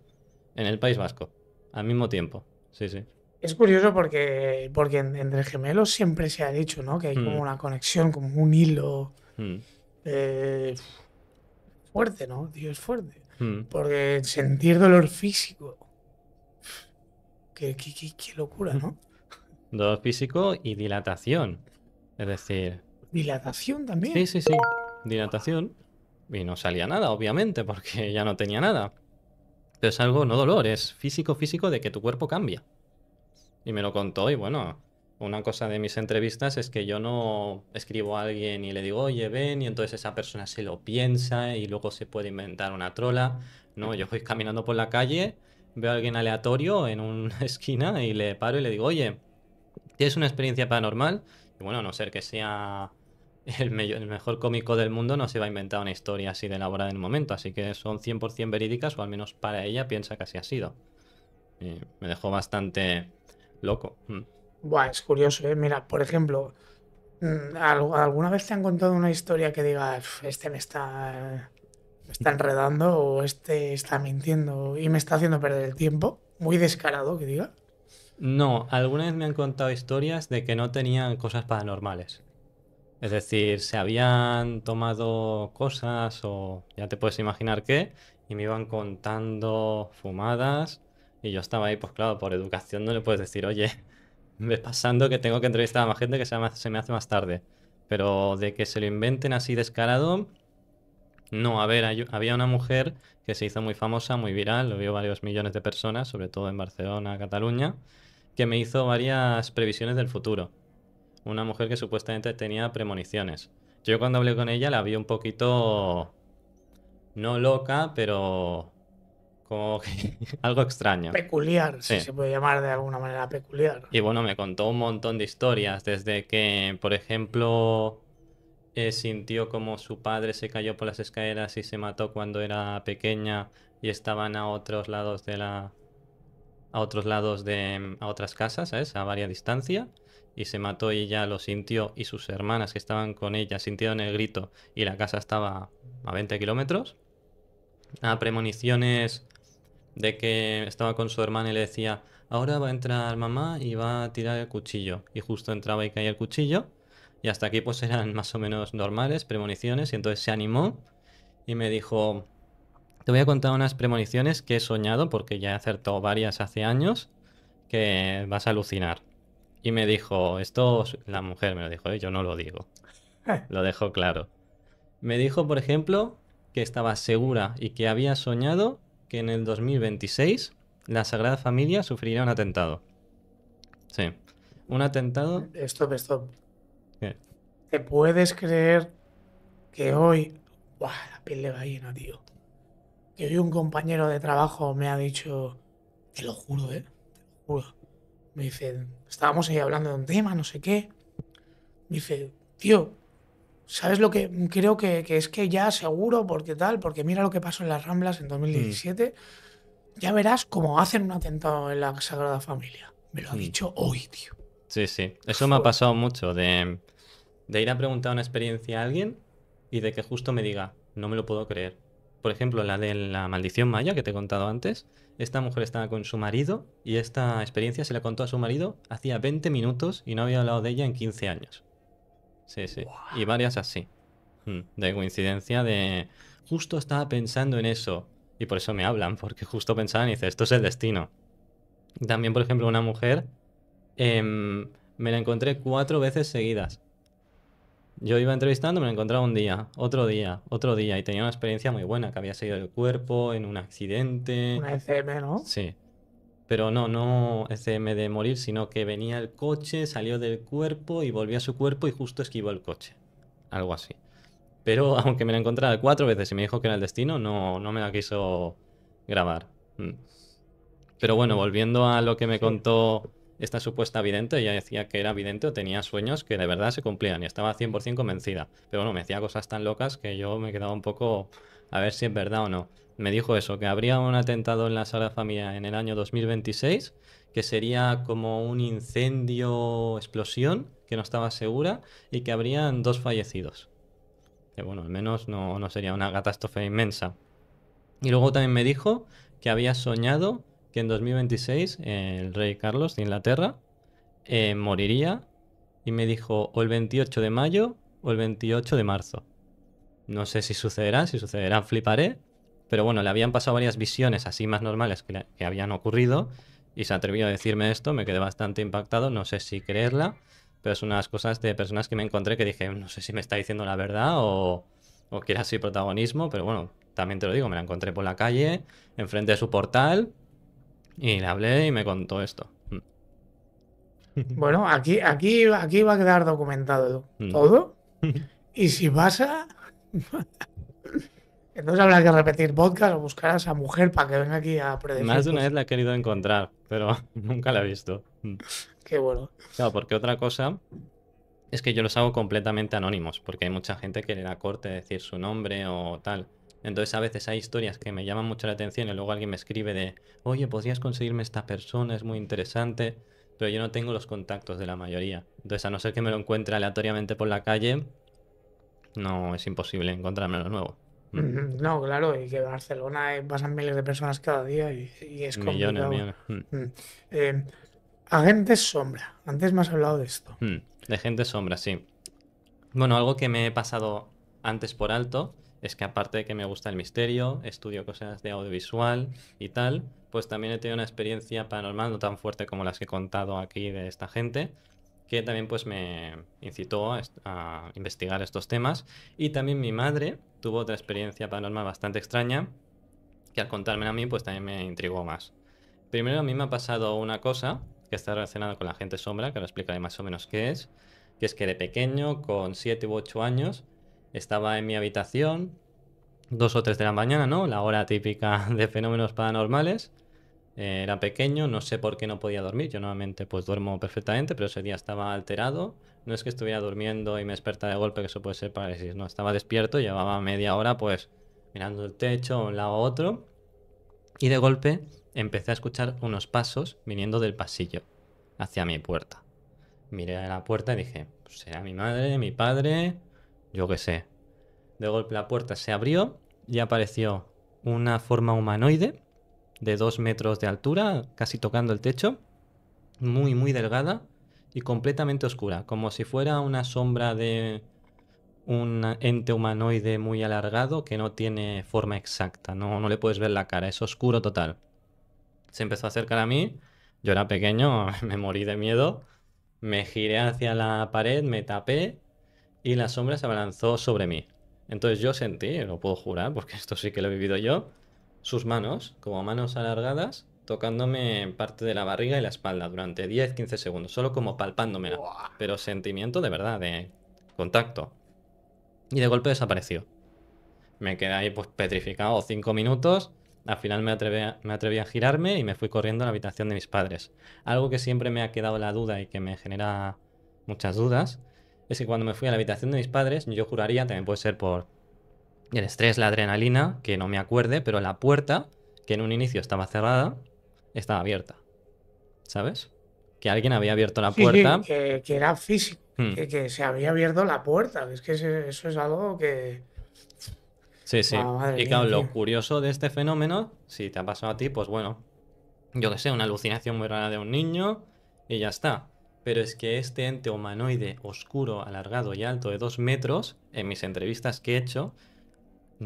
en el País Vasco, al mismo tiempo. Sí, sí. Es curioso porque, porque entre gemelos siempre se ha dicho, ¿no? Que hay como hmm. una conexión, como un hilo. Eh, fuerte, ¿no? Dios, es fuerte. Hmm. Porque sentir dolor físico. qué locura, ¿no? Dolor físico y dilatación. Es decir. ¿Dilatación también? Sí, sí, sí. Dilatación. Y no salía nada, obviamente, porque ya no tenía nada. Pero es algo no dolor, es físico, físico de que tu cuerpo cambia. Y me lo contó y bueno, una cosa de mis entrevistas es que yo no escribo a alguien y le digo, oye, ven, y entonces esa persona se lo piensa y luego se puede inventar una trola. No, yo voy caminando por la calle, veo a alguien aleatorio en una esquina y le paro y le digo, oye, ¿tienes una experiencia paranormal? Y bueno, no ser que sea el, mejor cómico del mundo, no se va a inventar una historia así de elaborada en del momento, así que son 100% verídicas, o al menos para ella piensa que así ha sido. me dejó bastante loco. Mm. Buah, es curioso, ¿eh? Mira, por ejemplo, mm, ¿alguna vez te han contado una historia que diga este me está, está enredando o este está mintiendo y me está haciendo perder el tiempo? Muy descarado que diga. No, alguna vez me han contado historias de que no tenían cosas paranormales. Es decir, se habían tomado cosas o ya te puedes imaginar qué, y me iban contando fumadas y yo estaba ahí, pues claro, por educación no le puedes decir, oye, ves pasando que tengo que entrevistar a más gente que se me, hace, más tarde. Pero de que se lo inventen así descarado, no. A ver, había una mujer que se hizo muy famosa, muy viral, lo vio varios millones de personas, sobre todo en Barcelona, Cataluña, que me hizo varias previsiones del futuro. Una mujer que supuestamente tenía premoniciones. Yo cuando hablé con ella la vi un poquito... No loca, pero algo extraño. Peculiar, se puede llamar de alguna manera peculiar. Y bueno, me contó un montón de historias, desde que, por ejemplo, eh, sintió como su padre se cayó por las escaleras y se mató cuando era pequeña y estaban a otros lados de la... a otros lados de... a otras casas, ¿sabes? A varia distancia y se mató y ya lo sintió y sus hermanas que estaban con ella sintieron el grito y la casa estaba a 20 kilómetros. A ah, premoniciones de que estaba con su hermana y le decía, ahora va a entrar mamá y va a tirar el cuchillo. Y justo entraba y caía el cuchillo. Y hasta aquí pues eran más o menos normales, premoniciones. Y entonces se animó y me dijo, te voy a contar unas premoniciones que he soñado porque ya he acertado varias hace años que vas a alucinar. Y me dijo, esto, la mujer me lo dijo, ¿eh? yo no lo digo. Lo dejo claro. Me dijo, por ejemplo, que estaba segura y que había soñado que en el 2026 la Sagrada Familia sufrirá un atentado. Sí, un atentado. Stop, stop. ¿Te puedes creer que hoy. Buah, la piel de gallina, tío. Que hoy un compañero de trabajo me ha dicho. Te lo juro, eh. Te lo juro. Me dice, estábamos ahí hablando de un tema, no sé qué. Me dice, tío, ¿Sabes lo que creo que, es que ya seguro, porque tal, porque mira lo que pasó en las Ramblas en 2017? Mm. Ya verás cómo hacen un atentado en la Sagrada Familia. Me lo ha mm. dicho hoy, tío. Sí, sí. Eso me ha pasado mucho, de, de ir a preguntar una experiencia a alguien y de que justo me diga, no me lo puedo creer. Por ejemplo, la de la maldición maya que te he contado antes. Esta mujer estaba con su marido y esta experiencia se la contó a su marido hacía 20 minutos y no había hablado de ella en 15 años. Sí, sí. Y varias así. Mm, de coincidencia de... Justo estaba pensando en eso. Y por eso me hablan, porque justo pensaban y dice, esto es el destino. También, por ejemplo, una mujer... Em, me la encontré cuatro veces seguidas. Yo iba entrevistando, me la encontraba un día, otro día, otro día. Y tenía una experiencia muy buena, que había seguido el cuerpo en un accidente. Una ECM, ¿no? Sí pero no, no SM de, morir, sino que venía el coche, salió del cuerpo y volvió a su cuerpo y justo esquivó el coche. Algo así. Pero aunque me la encontrara cuatro veces y me dijo que era el destino, no, no me la quiso grabar. Mm. Pero bueno, volviendo a lo que me contó esta supuesta vidente, ella decía que era vidente o tenía sueños que de verdad se cumplían y estaba 100% convencida. Pero bueno, me decía cosas tan locas que yo me quedaba un poco a ver si es verdad o no. Me dijo eso, que habría un atentado en la Sala Familia en el año 2026, que sería como un incendio, explosión, que no estaba segura, y que habrían dos fallecidos. Que bueno, al menos no, sería una catástrofe inmensa. Y luego también me dijo que había soñado que en 2026 el rey Carlos de Inglaterra eh, moriría y me dijo o el 28 de mayo o el 28 de marzo. No sé si sucederá, si sucederá fliparé. Pero bueno, le habían pasado varias visiones así más normales que, habían ocurrido y se atrevió a decirme esto, me quedé bastante impactado, no sé si creerla, pero es unas cosas de personas que me encontré que dije, no sé si me está diciendo la verdad o, o quiere así protagonismo, pero bueno, también te lo digo, me la encontré por la calle, enfrente de su portal, y le hablé y me contó esto. Mm. Bueno, aquí, aquí, aquí va a quedar documentado mm. todo. Y si pasa, entonces habrá que repetir podcast o buscar a esa mujer para que venga aquí a predecir. Más de una vez la he querido encontrar, pero nunca la he visto. Qué bueno. Claro, porque otra cosa es que yo los hago completamente anónimos, porque hay mucha gente que le da corte decir su nombre o tal. Entonces a veces hay historias que me llaman mucho la atención y luego alguien me escribe de, oye, podrías conseguirme esta persona, es muy interesante, pero yo no tengo los contactos de la mayoría. Entonces a no ser que me lo encuentre aleatoriamente por la calle, no es imposible encontrarme lo nuevo. Mm. No, claro, y que Barcelona eh, pasan miles de personas cada día y, es como Millones, millones. Mm. Mm. Eh, agentes sombra. Antes me has hablado de esto. De gente sombra, sí. Bueno, algo que me he pasado antes por alto es que aparte de que me gusta el misterio, estudio cosas de audiovisual y tal, pues también he tenido una experiencia paranormal no tan fuerte como las que he contado aquí de esta gente, que también pues me incitó a investigar estos temas. Y también mi madre tuvo otra experiencia paranormal bastante extraña, que al contarme a mí pues también me intrigó más. Primero a mí me ha pasado una cosa que está relacionada con la gente sombra, que ahora explicaré más o menos qué es, que es que de pequeño, con 7 u 8 años, estaba en mi habitación, dos o tres de la mañana, ¿no? La hora típica de fenómenos paranormales. Eh, era pequeño, no sé por qué no podía dormir. Yo normalmente pues duermo perfectamente, pero ese día estaba alterado. No es que estuviera durmiendo y me desperta de golpe, que eso puede ser parálisis. No, estaba despierto, llevaba media hora pues mirando el techo un lado a otro. Y de golpe empecé a escuchar unos pasos viniendo del pasillo hacia mi puerta. Miré a la puerta y dije, pues, será mi madre, mi padre, yo qué sé. De golpe la puerta se abrió y apareció una forma humanoide de 2 metros de altura, casi tocando el techo, muy, muy delgada y completamente oscura, como si fuera una sombra de un ente humanoide muy alargado que no tiene forma exacta, no, no le puedes ver la cara, es oscuro total. Se empezó a acercar a mí, yo era pequeño, me morí de miedo, me giré hacia la pared, me tapé y la sombra se abalanzó sobre mí. Entonces yo sentí, lo puedo jurar, porque esto sí que lo he vivido yo, sus manos, como manos alargadas, tocándome parte de la barriga y la espalda durante 10-15 segundos, solo como palpándomela. Pero sentimiento de verdad, de contacto. Y de golpe desapareció. Me quedé ahí pues petrificado 5 minutos. Al final me atreví, a, me atreví a girarme y me fui corriendo a la habitación de mis padres. Algo que siempre me ha quedado la duda y que me genera muchas dudas es que cuando me fui a la habitación de mis padres, yo juraría, también puede ser por el estrés, la adrenalina, que no me acuerde, pero la puerta, que en un inicio estaba cerrada, estaba abierta. ¿Sabes? Que alguien había abierto la puerta. que, era físico, hmm. que, se había abierto la puerta. Es que eso es algo que. Sí, sí. Ah, y claro, lo curioso de este fenómeno, si te ha pasado a ti, pues bueno, yo qué sé, una alucinación muy rara de un niño y ya está. Pero es que este ente humanoide oscuro, alargado y alto de dos metros, en mis entrevistas que he hecho,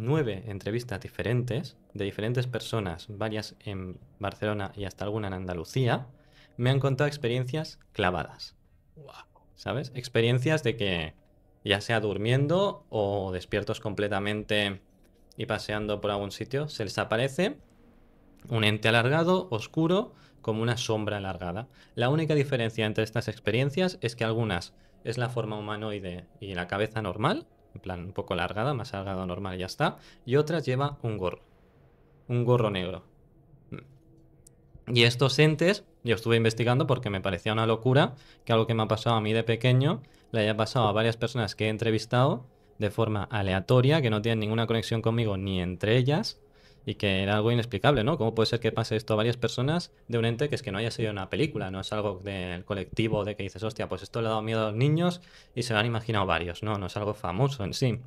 nueve entrevistas diferentes de diferentes personas, varias en Barcelona y hasta alguna en Andalucía, me han contado experiencias clavadas. ¿Sabes? Experiencias de que ya sea durmiendo o despiertos completamente y paseando por algún sitio, se les aparece un ente alargado, oscuro, como una sombra alargada. La única diferencia entre estas experiencias es que algunas es la forma humanoide y la cabeza normal, en plan un poco alargada, más alargada normal y ya está. Y otras lleva un gorro, un gorro negro. Y estos entes, yo estuve investigando porque me parecía una locura que algo que me ha pasado a mí de pequeño le haya pasado a varias personas que he entrevistado de forma aleatoria, que no tienen ninguna conexión conmigo ni entre ellas, y que era algo inexplicable, ¿no? ¿Cómo puede ser que pase esto a varias personas de un ente que es que no haya sido una película, no es algo del colectivo de que dices, hostia, pues esto le ha dado miedo a los niños y se lo han imaginado varios, ¿no? No es algo famoso en sí.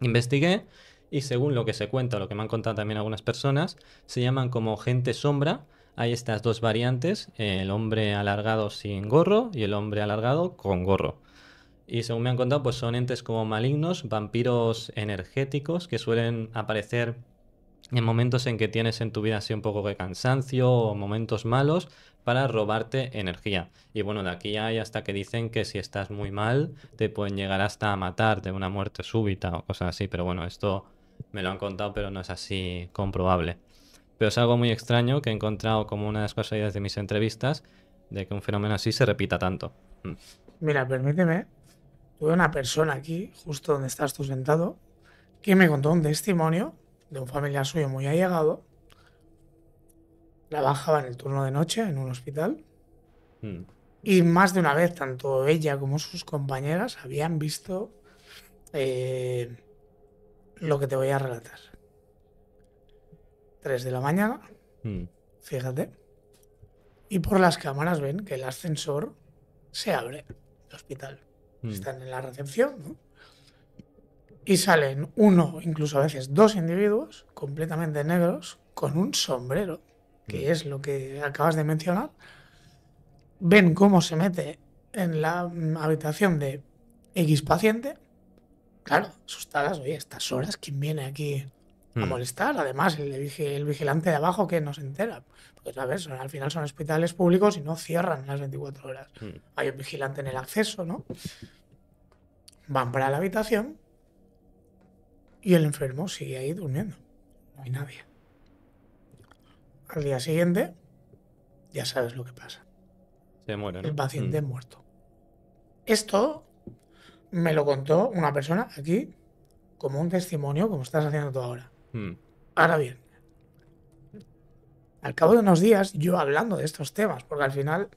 Investigué y según lo que se cuenta, lo que me han contado también algunas personas, se llaman como gente sombra. Hay estas dos variantes, el hombre alargado sin gorro y el hombre alargado con gorro. Y según me han contado, pues son entes como malignos, vampiros energéticos que suelen aparecer en momentos en que tienes en tu vida así un poco de cansancio o momentos malos para robarte energía. Y bueno, de aquí hay hasta que dicen que si estás muy mal te pueden llegar hasta a matar de una muerte súbita o cosas así, pero bueno, esto me lo han contado pero no es así comprobable. Pero es algo muy extraño que he encontrado como una de las casualidades de mis entrevistas de que un fenómeno así se repita tanto. Mm. Mira, permíteme, tuve una persona aquí, justo donde estás tú sentado, que me contó un testimonio de un familiar suyo muy allegado. Trabajaba en el turno de noche en un hospital. Hmm. Y más de una vez, tanto ella como sus compañeras habían visto eh, lo que te voy a relatar. 3 de la mañana, hmm. fíjate. Y por las cámaras ven que el ascensor se abre el hospital. Hmm. Están en la recepción, ¿no? y salen uno, incluso a veces dos individuos completamente negros con un sombrero, que mm. es lo que acabas de mencionar. Ven cómo se mete en la mm, habitación de X paciente. Claro, asustadas, oye, estas horas, ¿quién viene aquí a mm. molestar? Además, el, vigilante de abajo que nos entera. Porque, ¿sabes? al final son hospitales públicos y no cierran las 24 horas. Hay un vigilante en el acceso, ¿no? Van para la habitación, y el enfermo sigue ahí durmiendo. No hay nadie. Al día siguiente, ya sabes lo que pasa. Se muere, El paciente mm. muerto. Esto me lo contó una persona aquí como un testimonio, como estás haciendo tú ahora. Mm. Ahora bien, al cabo de unos días, yo hablando de estos temas, porque al final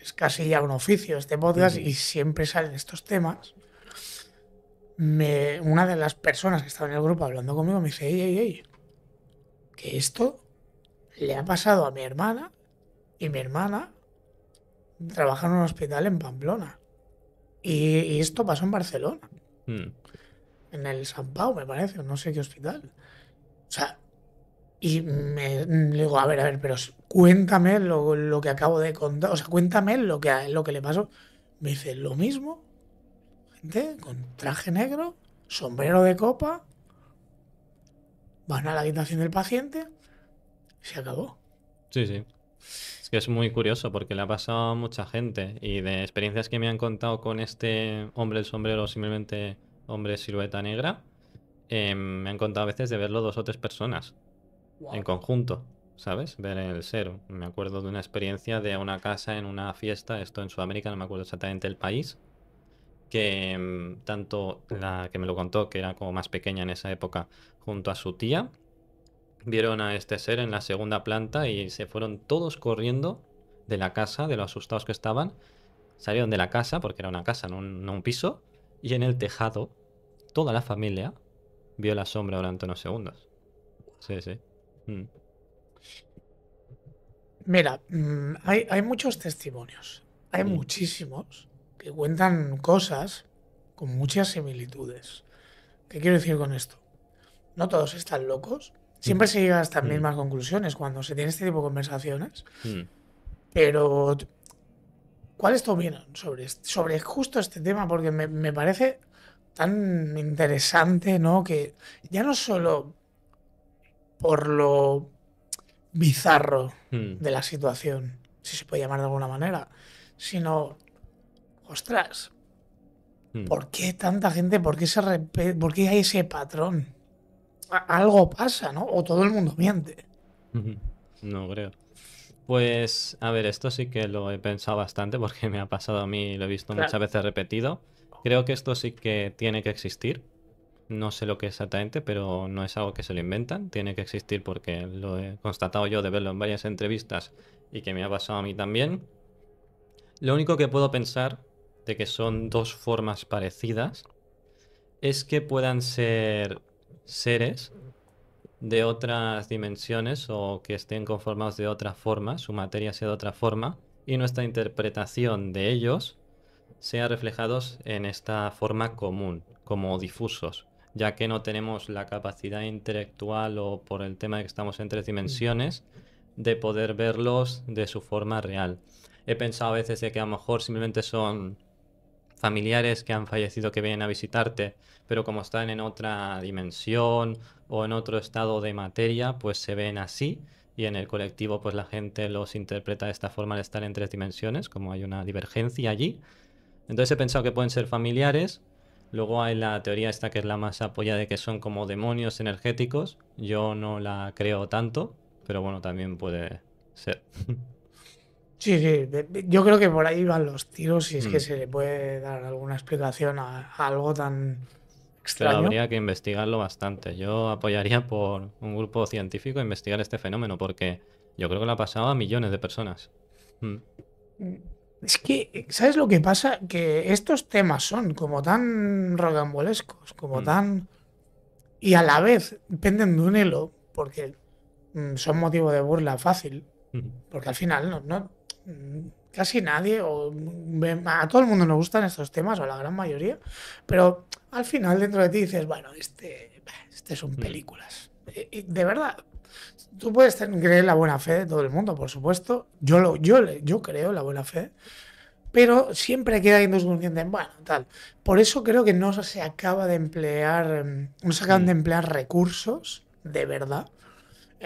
es casi ya un oficio este podcast mm. y siempre salen estos temas, una de las personas que estaba en el grupo hablando conmigo me dice, ey, ey, ey, que esto le ha pasado a mi hermana y mi hermana trabaja en un hospital en Pamplona. Y, esto pasó en Barcelona. Hmm. En el San Pau, me parece, no sé qué hospital. O sea, y me, le digo, a ver, a ver, pero cuéntame lo, que acabo de contar, o sea, cuéntame lo que, lo que le pasó. Me dice, lo mismo con traje negro, sombrero de copa, van a la habitación del paciente, se acabó. Sí, sí. Es que es muy curioso porque le ha pasado a mucha gente y de experiencias que me han contado con este hombre el sombrero, simplemente hombre silueta negra, eh, me han contado a veces de verlo dos o tres personas en conjunto, ¿sabes? Ver el cero. Me acuerdo de una experiencia de una casa en una fiesta, esto en Sudamérica, no me acuerdo exactamente el país, que mm, tanto la que me lo contó, que era como más pequeña en esa época, junto a su tía, vieron a este ser en la segunda planta y se fueron todos corriendo de la casa, de los asustados que estaban. Salieron de la casa, porque era una casa, no un, piso, y en el tejado, toda la familia vio la sombra durante unos segundos. Sí, sí. Mm. Mira, mm, hay, muchos testimonios, hay muchísimos que cuentan cosas con muchas similitudes. ¿Qué quiero decir con esto? No todos están locos. Siempre mm. se llega a estas mm. mismas conclusiones cuando se tiene este tipo de conversaciones. Mm. Pero, ¿cuál es tu opinión sobre, sobre justo este tema? Porque me, me parece tan interesante, ¿no? Que ya no solo por lo bizarro de la situación, si se puede llamar de alguna manera, sino ostras, hmm. ¿por qué tanta gente? ¿Por qué, se ¿por qué hay ese patrón? Algo pasa, ¿no? O todo el mundo miente. No creo. Pues, a ver, esto sí que lo he pensado bastante porque me ha pasado a mí, y lo he visto muchas veces repetido. Creo que esto sí que tiene que existir. No sé lo que es exactamente, pero no es algo que se lo inventan. Tiene que existir porque lo he constatado yo de verlo en varias entrevistas y que me ha pasado a mí también. Lo único que puedo pensar de que son dos formas parecidas, es que puedan ser seres de otras dimensiones o que estén conformados de otra forma, su materia sea de otra forma, y nuestra interpretación de ellos sea reflejados en esta forma común, como difusos, ya que no tenemos la capacidad intelectual o por el tema de que estamos en tres mm. dimensiones, de poder verlos de su forma real. He pensado a veces de que a lo mejor simplemente son familiares que han fallecido que vienen a visitarte, pero como están en otra dimensión o en otro estado de materia, pues se ven así y en el colectivo pues la gente los interpreta de esta forma al estar en tres dimensiones, como hay una divergencia allí. Entonces he pensado que pueden ser familiares. Luego hay la teoría esta que es la más apoyada de que son como demonios energéticos. Yo no la creo tanto, pero bueno, también puede ser. Sí, sí, yo creo que por ahí van los tiros y es que hmm. se le puede dar alguna explicación a, algo tan extraño. habría que investigarlo bastante. Yo apoyaría por un grupo científico investigar este fenómeno porque yo creo que lo ha pasado a millones de personas. Hmm. Es que, ¿sabes lo que pasa? Que estos temas son como tan rocambolescos, como hmm. tan... Y a la vez penden de un hilo porque mm, son motivo de burla fácil. Porque al final no, no, Mm, casi nadie, o a todo el mundo nos gustan estos temas, o la gran mayoría, pero al final dentro de ti dices, bueno, este, este son mm. películas. de verdad, tú puedes creer la buena fe de todo el mundo, por supuesto. Yo, lo, yo, yo creo la buena fe, pero siempre queda inconsciente en, bueno, tal. Por eso creo que no se acaba de emplear, mm, no se acaban de emplear recursos de verdad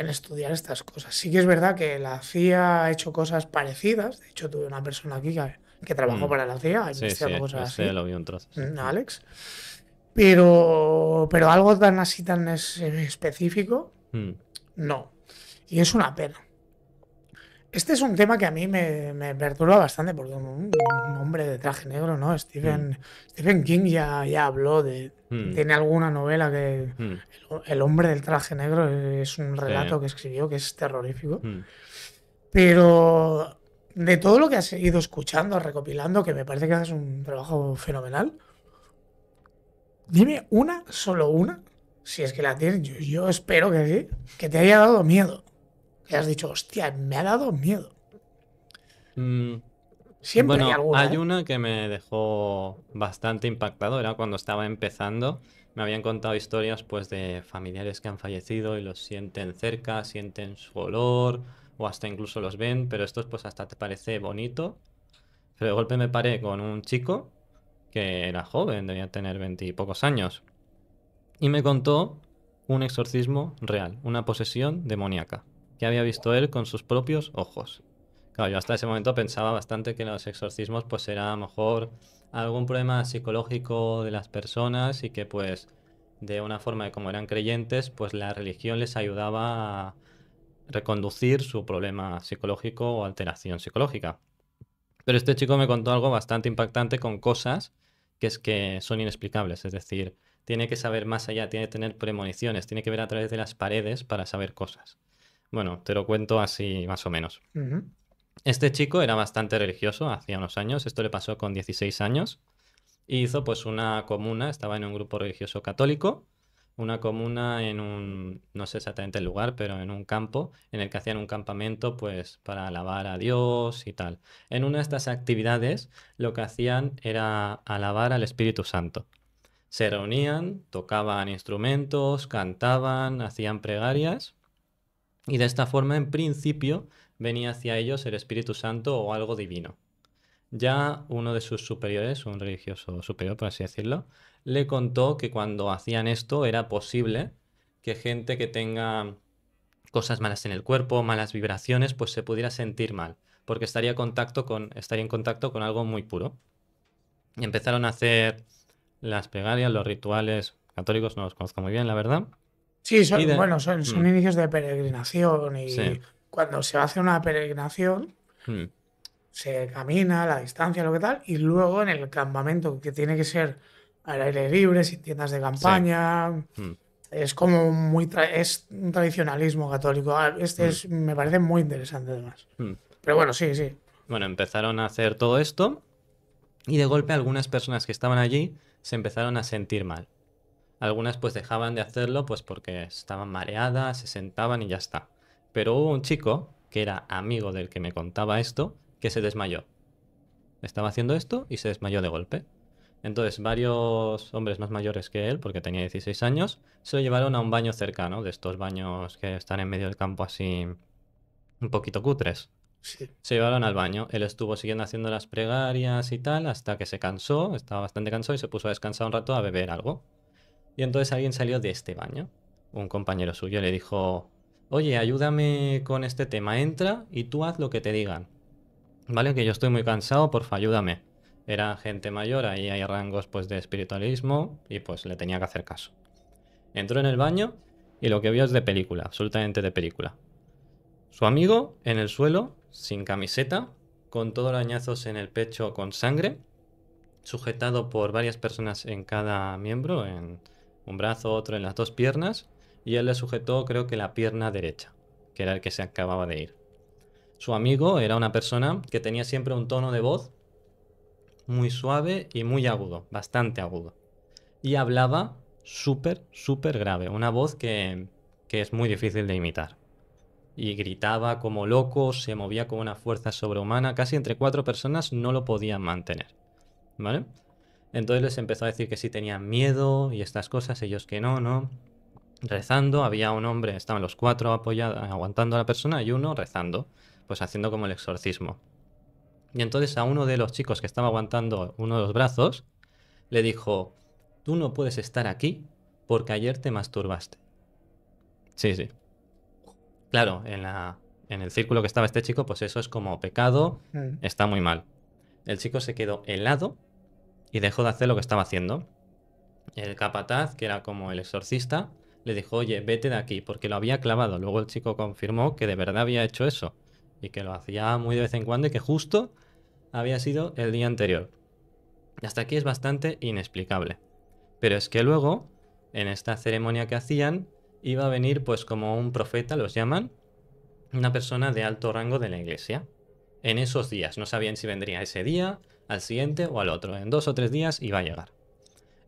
en estudiar estas cosas. Sí que es verdad que la CIA ha hecho cosas parecidas. De hecho, tuve una persona aquí que, trabajó mm. para la CIA, sí, sí, cosas este así. Mm, Alex. Pero, pero algo tan así, tan específico, mm. no. Y es una pena. Este es un tema que a mí me, perturba bastante, porque un, hombre de traje negro, ¿no? Stephen, mm. King ya, ya habló de. Mm. Tiene alguna novela que. Mm. El, hombre del traje negro es un relato que escribió que es terrorífico. Pero de todo lo que has ido escuchando, recopilando, que me parece que haces un trabajo fenomenal, dime una, solo una, si es que la tienes, yo, yo espero que sí, que te haya dado miedo. Y has dicho, hostia, me ha dado miedo? Mm, Siempre hay alguna. Hay ¿eh? una que me dejó bastante impactado, era cuando estaba empezando. Me habían contado historias pues de familiares que han fallecido y los sienten cerca, sienten su olor o hasta incluso los ven, pero esto pues hasta te parece bonito. Pero de golpe me paré con un chico que era joven, debía tener veintipocos años, y me contó un exorcismo real, una posesión demoníaca que había visto él con sus propios ojos. Claro, yo hasta ese momento pensaba bastante que los exorcismos pues era a lo mejor algún problema psicológico de las personas y que pues de una forma de como eran creyentes, pues la religión les ayudaba a reconducir su problema psicológico o alteración psicológica. Pero este chico me contó algo bastante impactante con cosas que es que son inexplicables, es decir, tiene que saber más allá, tiene que tener premoniciones, tiene que ver a través de las paredes para saber cosas. Bueno, te lo cuento así más o menos. Este chico era bastante religioso hacía unos años, esto le pasó con 16 años, hizo pues una comuna, estaba en un grupo religioso católico, una comuna en un, no sé exactamente el lugar, pero en un campo, en el que hacían un campamento pues para alabar a Dios y tal. En una de estas actividades lo que hacían era alabar al Espíritu Santo. Se reunían, tocaban instrumentos, cantaban, hacían pregarias y de esta forma, en principio, venía hacia ellos el Espíritu Santo o algo divino. Ya uno de sus superiores, un religioso superior, por así decirlo, le contó que cuando hacían esto era posible que gente que tenga cosas malas en el cuerpo, malas vibraciones, pues se pudiera sentir mal, porque estaría, en contacto con algo muy puro. Y Empezaron a hacer las plegarias, los rituales católicos, no los conozco muy bien, la verdad, Sí, bueno, son, mm. inicios de peregrinación y cuando se hace una peregrinación mm. se camina a la distancia, lo que tal, y luego en el campamento, que tiene que ser al aire libre, sin tiendas de campaña, mm. es como muy es un tradicionalismo católico. Ah, este es, me parece muy interesante además. Pero bueno, sí, sí. Bueno, empezaron a hacer todo esto y de golpe algunas personas que estaban allí se empezaron a sentir mal. Algunas pues dejaban de hacerlo pues porque estaban mareadas, se sentaban y ya está. Pero hubo un chico que era amigo del que me contaba esto que se desmayó. Estaba haciendo esto y se desmayó de golpe. Entonces varios hombres más mayores que él, porque tenía 16 años, se lo llevaron a un baño cercano, de estos baños que están en medio del campo así un poquito cutres. Se llevaron al baño. Él estuvo siguiendo haciendo las pregarias y tal hasta que se cansó, estaba bastante cansado y se puso a descansar un rato a beber algo. Y entonces alguien salió de este baño. Un compañero suyo le dijo, oye, ayúdame con este tema, entra y tú haz lo que te digan. Vale, que yo estoy muy cansado, porfa, ayúdame. Era gente mayor, ahí hay rangos pues de espiritualismo y pues le tenía que hacer caso. Entró en el baño y lo que vio es de película, absolutamente de película. Su amigo en el suelo, sin camiseta, con todos los añazos en el pecho con sangre, sujetado por varias personas en cada miembro, en, un brazo, otro en las dos piernas, y él le sujetó creo que la pierna derecha, que era el que se acababa de ir. Su amigo era una persona que tenía siempre un tono de voz muy suave y muy agudo, bastante agudo. Y hablaba súper, súper grave, una voz que, es muy difícil de imitar. Y gritaba como loco, se movía con una fuerza sobrehumana, casi entre cuatro personas no lo podían mantener. ¿Vale? Entonces les empezó a decir que sí tenían miedo y estas cosas, ellos que no, no. Rezando, había un hombre, estaban los cuatro apoyados, aguantando a la persona y uno rezando, pues haciendo como el exorcismo. Y entonces a uno de los chicos que estaba aguantando uno de los brazos, le dijo, tú no puedes estar aquí porque ayer te masturbaste. Sí, sí. Claro, en, la, en el círculo que estaba este chico, pues eso es como pecado, mm. está muy mal. El chico se quedó helado y dejó de hacer lo que estaba haciendo. El capataz, que era como el exorcista, le dijo, oye, vete de aquí, porque lo había clavado. Luego el chico confirmó que de verdad había hecho eso y que lo hacía muy de vez en cuando y que justo había sido el día anterior. Hasta aquí es bastante inexplicable. Pero es que luego, en esta ceremonia que hacían, iba a venir pues como un profeta, los llaman, una persona de alto rango de la iglesia. En esos días, no sabían si vendría ese día, al siguiente o al otro, en dos o tres días iba a llegar.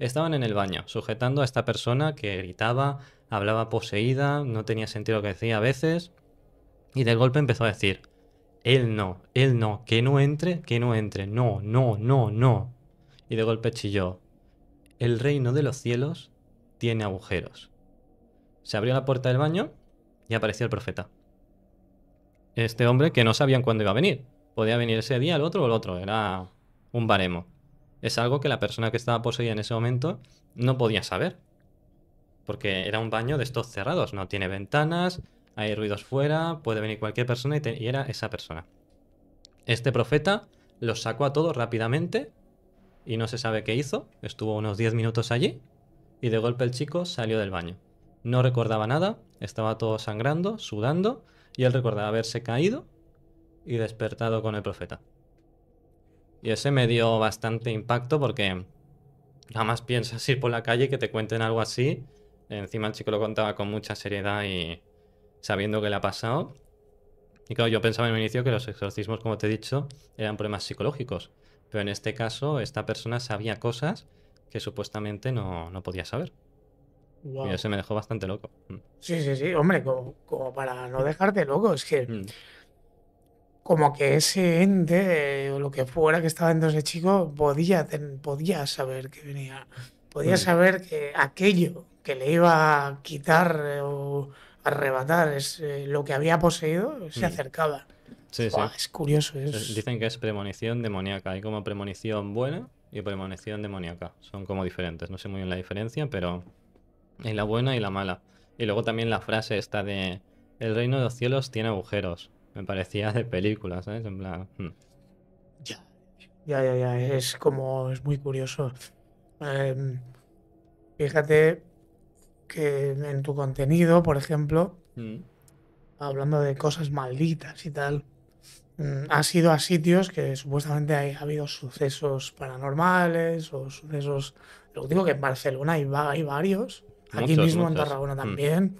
Estaban en el baño, sujetando a esta persona que gritaba, hablaba poseída, no tenía sentido lo que decía a veces, y de golpe empezó a decir, él no, él no, que no entre, que no entre, no, no, no, no. Y de golpe chilló, el reino de los cielos tiene agujeros. Se abrió la puerta del baño y apareció el profeta. Este hombre que no sabían cuándo iba a venir. Podía venir ese día, el otro o el otro. Era un baremo. Es algo que la persona que estaba poseída en ese momento no podía saber. Porque era un baño de estos cerrados, no tiene ventanas, hay ruidos fuera, puede venir cualquier persona y, era esa persona. Este profeta los sacó a todos rápidamente y no se sabe qué hizo. Estuvo unos 10 minutos allí y de golpe el chico salió del baño. No recordaba nada, estaba todo sangrando, sudando y él recordaba haberse caído y despertado con el profeta. Y ese me dio bastante impacto porque jamás piensas ir por la calle y que te cuenten algo así. Encima el chico lo contaba con mucha seriedad y sabiendo que le ha pasado. Y claro, yo pensaba en un inicio que los exorcismos, como te he dicho, eran problemas psicológicos. Pero en este caso, esta persona sabía cosas que supuestamente no, podía saber. Y eso me dejó bastante loco. Mm. Sí, sí, sí. Hombre, como, para no dejarte loco, es que. Mm como que ese ente eh, o lo que fuera que estaba dentro de ese chico podía, saber que venía, podía mm. saber que aquello que le iba a quitar eh, o arrebatar es eh, lo que había poseído se mm. acercaba. Es curioso. eso. Dicen que es premonición demoníaca. Hay como premonición buena y premonición demoníaca. Son como diferentes. No sé muy bien la diferencia, pero es la buena y la mala. Y luego también la frase esta de el reino de los cielos tiene agujeros. Me parecía de películas, ¿sabes? En plan. Hmm. Ya. ya, ya, Es como. Es muy curioso. Em, fíjate que en tu contenido, por ejemplo, hmm. hablando de cosas malditas y tal, mm, has ido a sitios que supuestamente ha habido sucesos paranormales o sucesos. Lo digo que en Barcelona hay, varios. Aquí mismo en Tarragona hmm. también.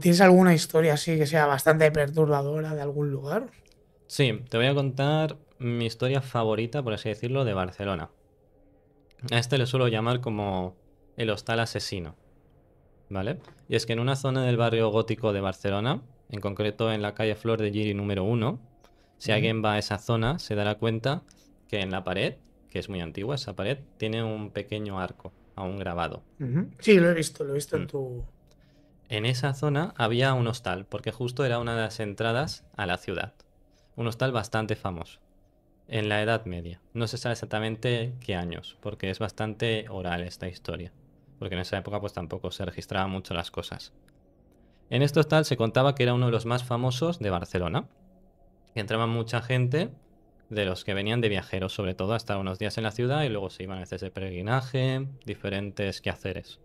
¿tienes alguna historia así que sea bastante perturbadora de algún lugar? Sí, te voy a contar mi historia favorita, por así decirlo, de Barcelona. A este le suelo llamar como el hostal asesino. ¿Vale? Y es que en una zona del barrio gótico de Barcelona, en concreto en la calle Flor de Giri número 1, si alguien va a esa zona se dará cuenta que en la pared, que es muy antigua esa pared, tiene un pequeño arco aún grabado. Sí, lo he visto, lo he visto en mm. tu en esa zona había un hostal, porque justo era una de las entradas a la ciudad. Un hostal bastante famoso, en la Edad Media. No se sabe exactamente qué años, porque es bastante oral esta historia. Porque en esa época pues tampoco se registraban mucho las cosas. En este hostal se contaba que era uno de los más famosos de Barcelona. Que entraba mucha gente, de los que venían de viajeros sobre todo, hasta unos días en la ciudad y luego se iban a de peregrinaje, diferentes quehaceres.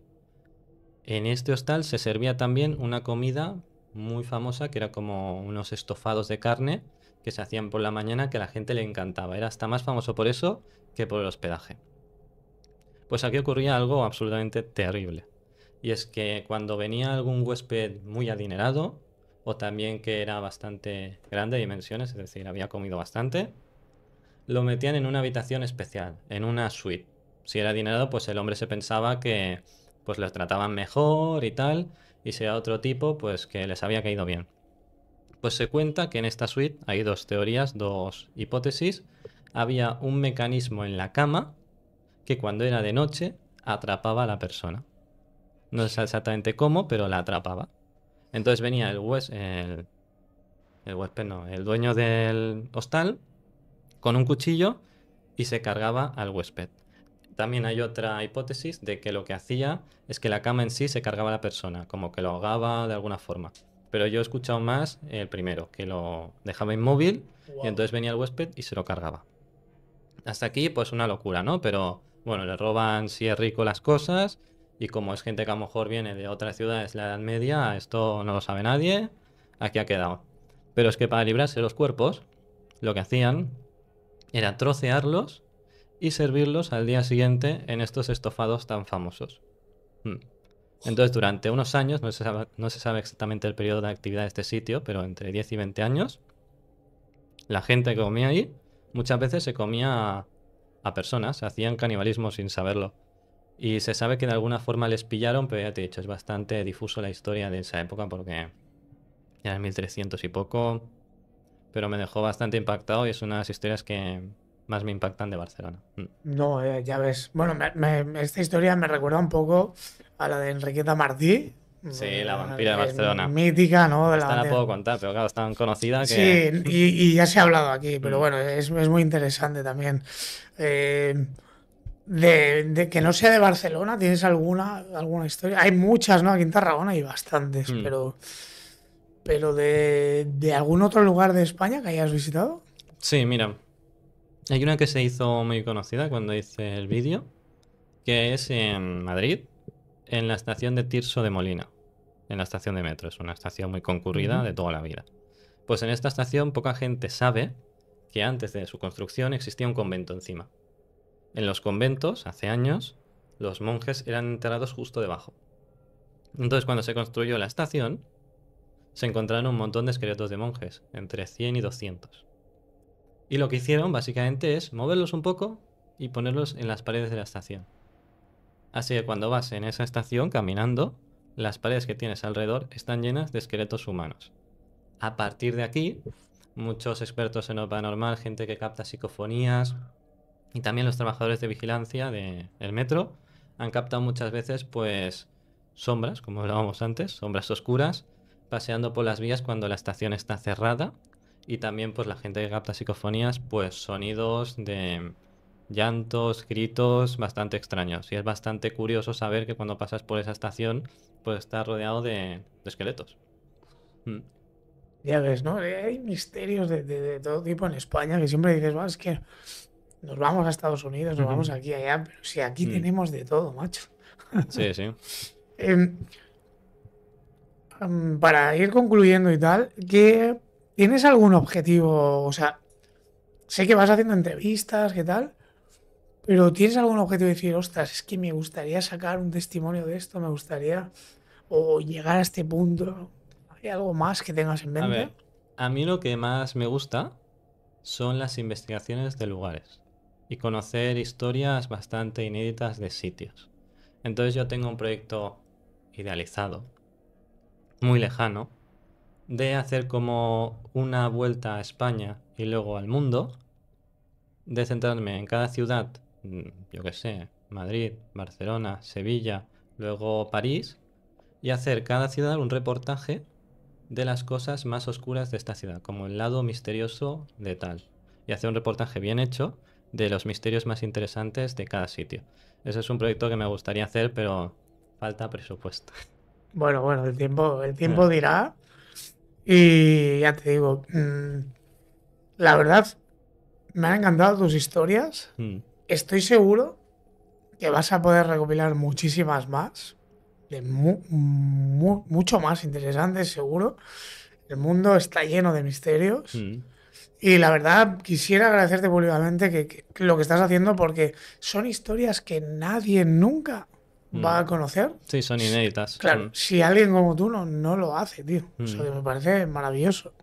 En este hostal se servía también una comida muy famosa que era como unos estofados de carne que se hacían por la mañana que a la gente le encantaba. Era hasta más famoso por eso que por el hospedaje. Pues aquí ocurría algo absolutamente terrible. Y es que cuando venía algún huésped muy adinerado, o también que era bastante grande de dimensiones, es decir, había comido bastante, lo metían en una habitación especial, en una suite. Si era adinerado, pues el hombre se pensaba que pues los trataban mejor y tal, y sea otro tipo, pues que les había caído bien. Pues se cuenta que en esta suite hay dos teorías, dos hipótesis. Había un mecanismo en la cama que cuando era de noche atrapaba a la persona. No sé exactamente cómo, pero la atrapaba. Entonces venía el, el huésped, no, el dueño del hostal con un cuchillo y se cargaba al huésped. También hay otra hipótesis de que lo que hacía es que la cama en sí se cargaba a la persona, como que lo ahogaba de alguna forma. Pero yo he escuchado más el primero, que lo dejaba inmóvil y entonces venía el huésped y se lo cargaba. Hasta aquí, pues una locura, ¿no? Pero bueno, le roban si es rico las cosas y como es gente que a lo mejor viene de otras ciudades la Edad Media, esto no lo sabe nadie, aquí ha quedado. Pero es que para librarse los cuerpos, lo que hacían era trocearlos y servirlos al día siguiente en estos estofados tan famosos. Hmm. Entonces, durante unos años, no se, sabe, exactamente el periodo de actividad de este sitio, pero entre 10 y 20 años, la gente que comía ahí muchas veces se comía a, personas, hacían canibalismo sin saberlo. Y se sabe que de alguna forma les pillaron, pero ya te he dicho, es bastante difuso la historia de esa época porque eran en 1300 y poco, pero me dejó bastante impactado y es una de las historias que, más me impactan de Barcelona. Mm. No, eh, ya ves. Bueno, esta historia me recuerda un poco a la de Enriqueta Martí. Sí, la eh, vampira de eh, Barcelona. Mítica, ¿no? De la, puedo contar, pero claro, es tan conocida que... Sí, y, ya se ha hablado aquí, pero mm. bueno, es, muy interesante también. de, que no sea de Barcelona, ¿tienes alguna, alguna historia? Hay muchas, ¿no? Aquí en Tarragona hay bastantes, mm. pero. Pero de, de algún otro lugar de España que hayas visitado. Sí, mira, hay una que se hizo muy conocida cuando hice el vídeo, que es en Madrid, en la estación de Tirso de Molina, en la estación de metro. Es una estación muy concurrida de toda la vida. Pues en esta estación poca gente sabe que antes de su construcción existía un convento encima. En los conventos, hace años, los monjes eran enterrados justo debajo. Entonces cuando se construyó la estación, se encontraron un montón de esqueletos de monjes, entre 100 y 200. Y lo que hicieron básicamente es moverlos un poco y ponerlos en las paredes de la estación. Así que cuando vas en esa estación caminando, las paredes que tienes alrededor están llenas de esqueletos humanos. A partir de aquí, muchos expertos en lo paranormal, gente que capta psicofonías y también los trabajadores de vigilancia del metro han captado muchas veces pues sombras, como hablábamos antes, sombras oscuras, paseando por las vías cuando la estación está cerrada y también pues la gente que capta psicofonías, pues sonidos de llantos, gritos bastante extraños. Y es bastante curioso saber que cuando pasas por esa estación, pues estás rodeado de, esqueletos. Mm. Ya ves, ¿no? Eh, hay misterios de, todo tipo en España que siempre dices, es que nos vamos a Estados Unidos, nos vamos aquí, allá, pero si aquí mm. tenemos de todo, macho. Sí, sí. Em, para ir concluyendo y tal, ¿qué ¿Tienes algún objetivo? O sea, sé que vas haciendo entrevistas, ¿qué tal? Pero ¿tienes algún objetivo de decir, ostras, es que me gustaría sacar un testimonio de esto, me gustaría o llegar a este punto? ¿Hay algo más que tengas en mente? A a mí lo que más me gusta son las investigaciones de lugares y conocer historias bastante inéditas de sitios. Entonces yo tengo un proyecto idealizado, muy lejano, de hacer como una vuelta a España y luego al mundo, de centrarme en cada ciudad, mm, yo qué sé, Madrid, Barcelona, Sevilla, luego París, y hacer cada ciudad un reportaje de las cosas más oscuras de esta ciudad, como el lado misterioso de tal, y hacer un reportaje bien hecho de los misterios más interesantes de cada sitio. Ese es un proyecto que me gustaría hacer, pero falta presupuesto. Bueno, bueno, el tiempo, el tiempo dirá y ya te digo, mm, la verdad, me han encantado tus historias. Mm. Estoy seguro que vas a poder recopilar muchísimas más, de mucho más interesantes, seguro. El mundo está lleno de misterios. Mm. Y la verdad, quisiera agradecerte públicamente que, lo que estás haciendo porque son historias que nadie nunca Mm. va a conocer. Sí, son inéditas. Claro, si alguien como tú no, lo hace, tío. Mm. me parece maravilloso.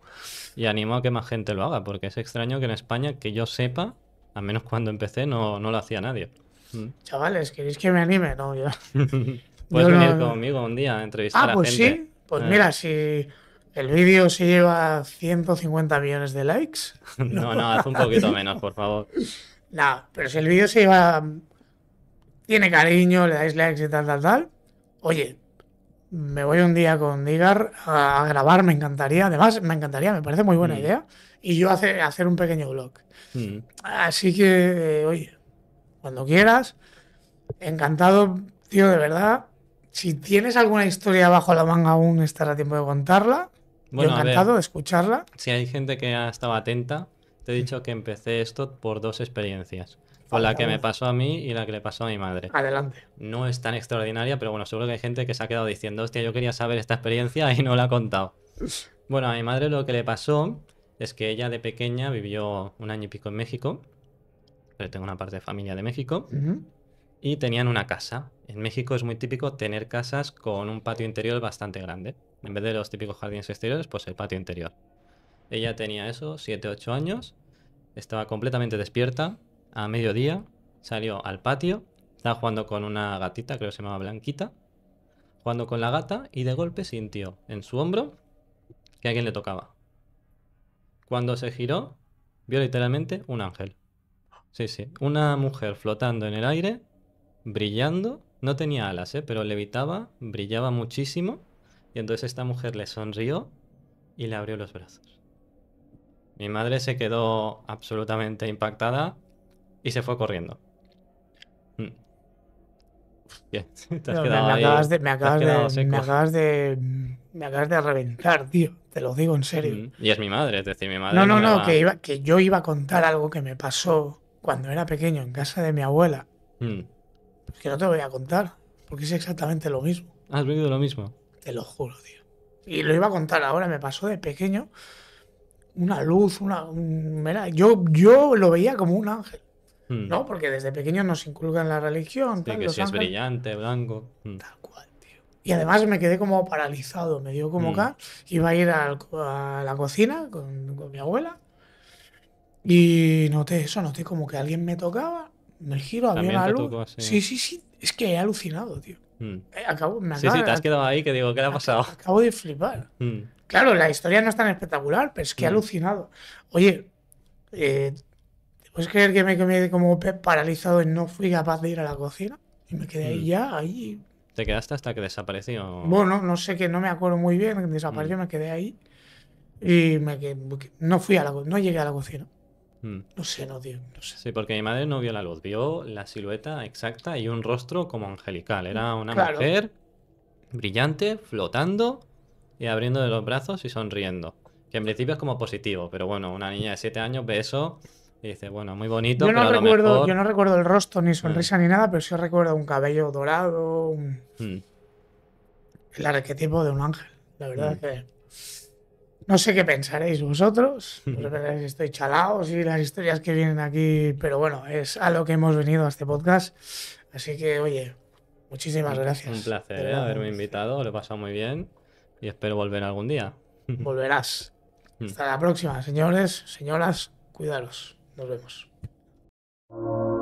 Y animo a que más gente lo haga, porque es extraño que en España, que yo sepa, al menos cuando empecé, no, lo hacía nadie. Mm. Chavales, ¿queréis que me anime? No, yo... Puedes venir conmigo un día a entrevistar ah, pues sí. Pues eh. mira, si el vídeo se lleva 150 millones de likes. no, no, haz un poquito menos, por favor. No, pero si el vídeo se lleva tiene cariño, le dais likes y tal, tal, tal. Oye, me voy un día con Digar a grabar, me encantaría. Además, me encantaría, me parece muy buena mm. idea. Y yo hace, hacer un pequeño vlog. Mm. Así que, eh, oye, cuando quieras, encantado, tío, de verdad. Si tienes alguna historia bajo la manga aún, estará tiempo de contarla. Bueno, encantado de escucharla. Si hay gente que ha estado atenta, te he dicho que empecé esto por dos experiencias. Con la que me pasó a mí y la que le pasó a mi madre. Adelante. No es tan extraordinaria, pero bueno, seguro que hay gente que se ha quedado diciendo, hostia, yo quería saber esta experiencia y no la ha contado. Bueno, a mi madre lo que le pasó es que ella de pequeña vivió un año y pico en México. Pero tengo una parte de familia de México. Y tenían una casa. En México es muy típico tener casas con un patio interior bastante grande. En vez de los típicos jardines exteriores, pues el patio interior. Ella tenía eso, 7, 8 años. Estaba completamente despierta, a mediodía, salió al patio, estaba jugando con una gatita, creo que se llamaba Blanquita, jugando con la gata y de golpe sintió en su hombro que alguien le tocaba. Cuando se giró, vio literalmente un ángel. Sí, sí, una mujer flotando en el aire, brillando, no tenía alas, ¿eh? pero levitaba, brillaba muchísimo, y entonces esta mujer le sonrió y le abrió los brazos. Mi madre se quedó absolutamente impactada, y se fue corriendo. Mm. me, acabas de, me, acabas de, me, acabas de, reventar, tío. Te lo digo en serio. Mm. Y es mi madre, es decir, mi madre. No, no, no, que, iba, que yo iba a contar algo que me pasó cuando era pequeño en casa de mi abuela. Mm. Pues que no te voy a contar, porque es exactamente lo mismo. Ah, ¿Has vivido lo mismo? Te lo juro, tío. Y lo iba a contar ahora, me pasó de pequeño una luz, una. mira, yo, yo lo veía como un ángel. Mm. ¿no? Porque desde pequeños nos inculcan la religión. que si es brillante, blanco. Mm. Tal cual, tío. Y además me quedé como paralizado, me dio como que mm. acá. Iba a ir a la cocina con, mi abuela y noté eso, noté como que alguien me tocaba, me giro, había la luz. sí. sí. sí, es que he alucinado, tío. Eh, acabo, me sí, te has quedado ahí que digo, ¿qué le ha pasado? acabo de flipar. Claro, la historia no es tan espectacular, pero es que he alucinado. Oye, eh, ¿Puedes creer que me quedé como paralizado y no fui capaz de ir a la cocina? Y me quedé ahí mm. ya, ahí. ¿Te quedaste hasta que desapareció? Bueno, no sé que no me acuerdo muy bien, desapareció, mm. me quedé ahí. Y no fui a la no llegué a la cocina. Mm. No sé, no, tío, no sé. Sí, porque mi madre no vio la luz, vio la silueta exacta y un rostro como angelical. Era una mujer brillante, flotando y abriendo de los brazos y sonriendo. Que en principio es como positivo, pero bueno, una niña de 7 años ve eso y dice, bueno, muy bonito. Yo no, recuerdo, el rostro, ni mm. sonrisa, ni nada, pero sí recuerdo un cabello dorado, mm. el arquetipo de un ángel. La verdad mm. que... No sé qué pensaréis vosotros, estoy chalaos y las historias que vienen aquí, pero bueno, es a lo que hemos venido a este podcast. Así que, oye, muchísimas gracias. Un placer ¿eh? haberme invitado, lo he pasado muy bien y espero volver algún día. Volverás. Hasta la próxima, señores, señoras, cuidaros. Nos vemos.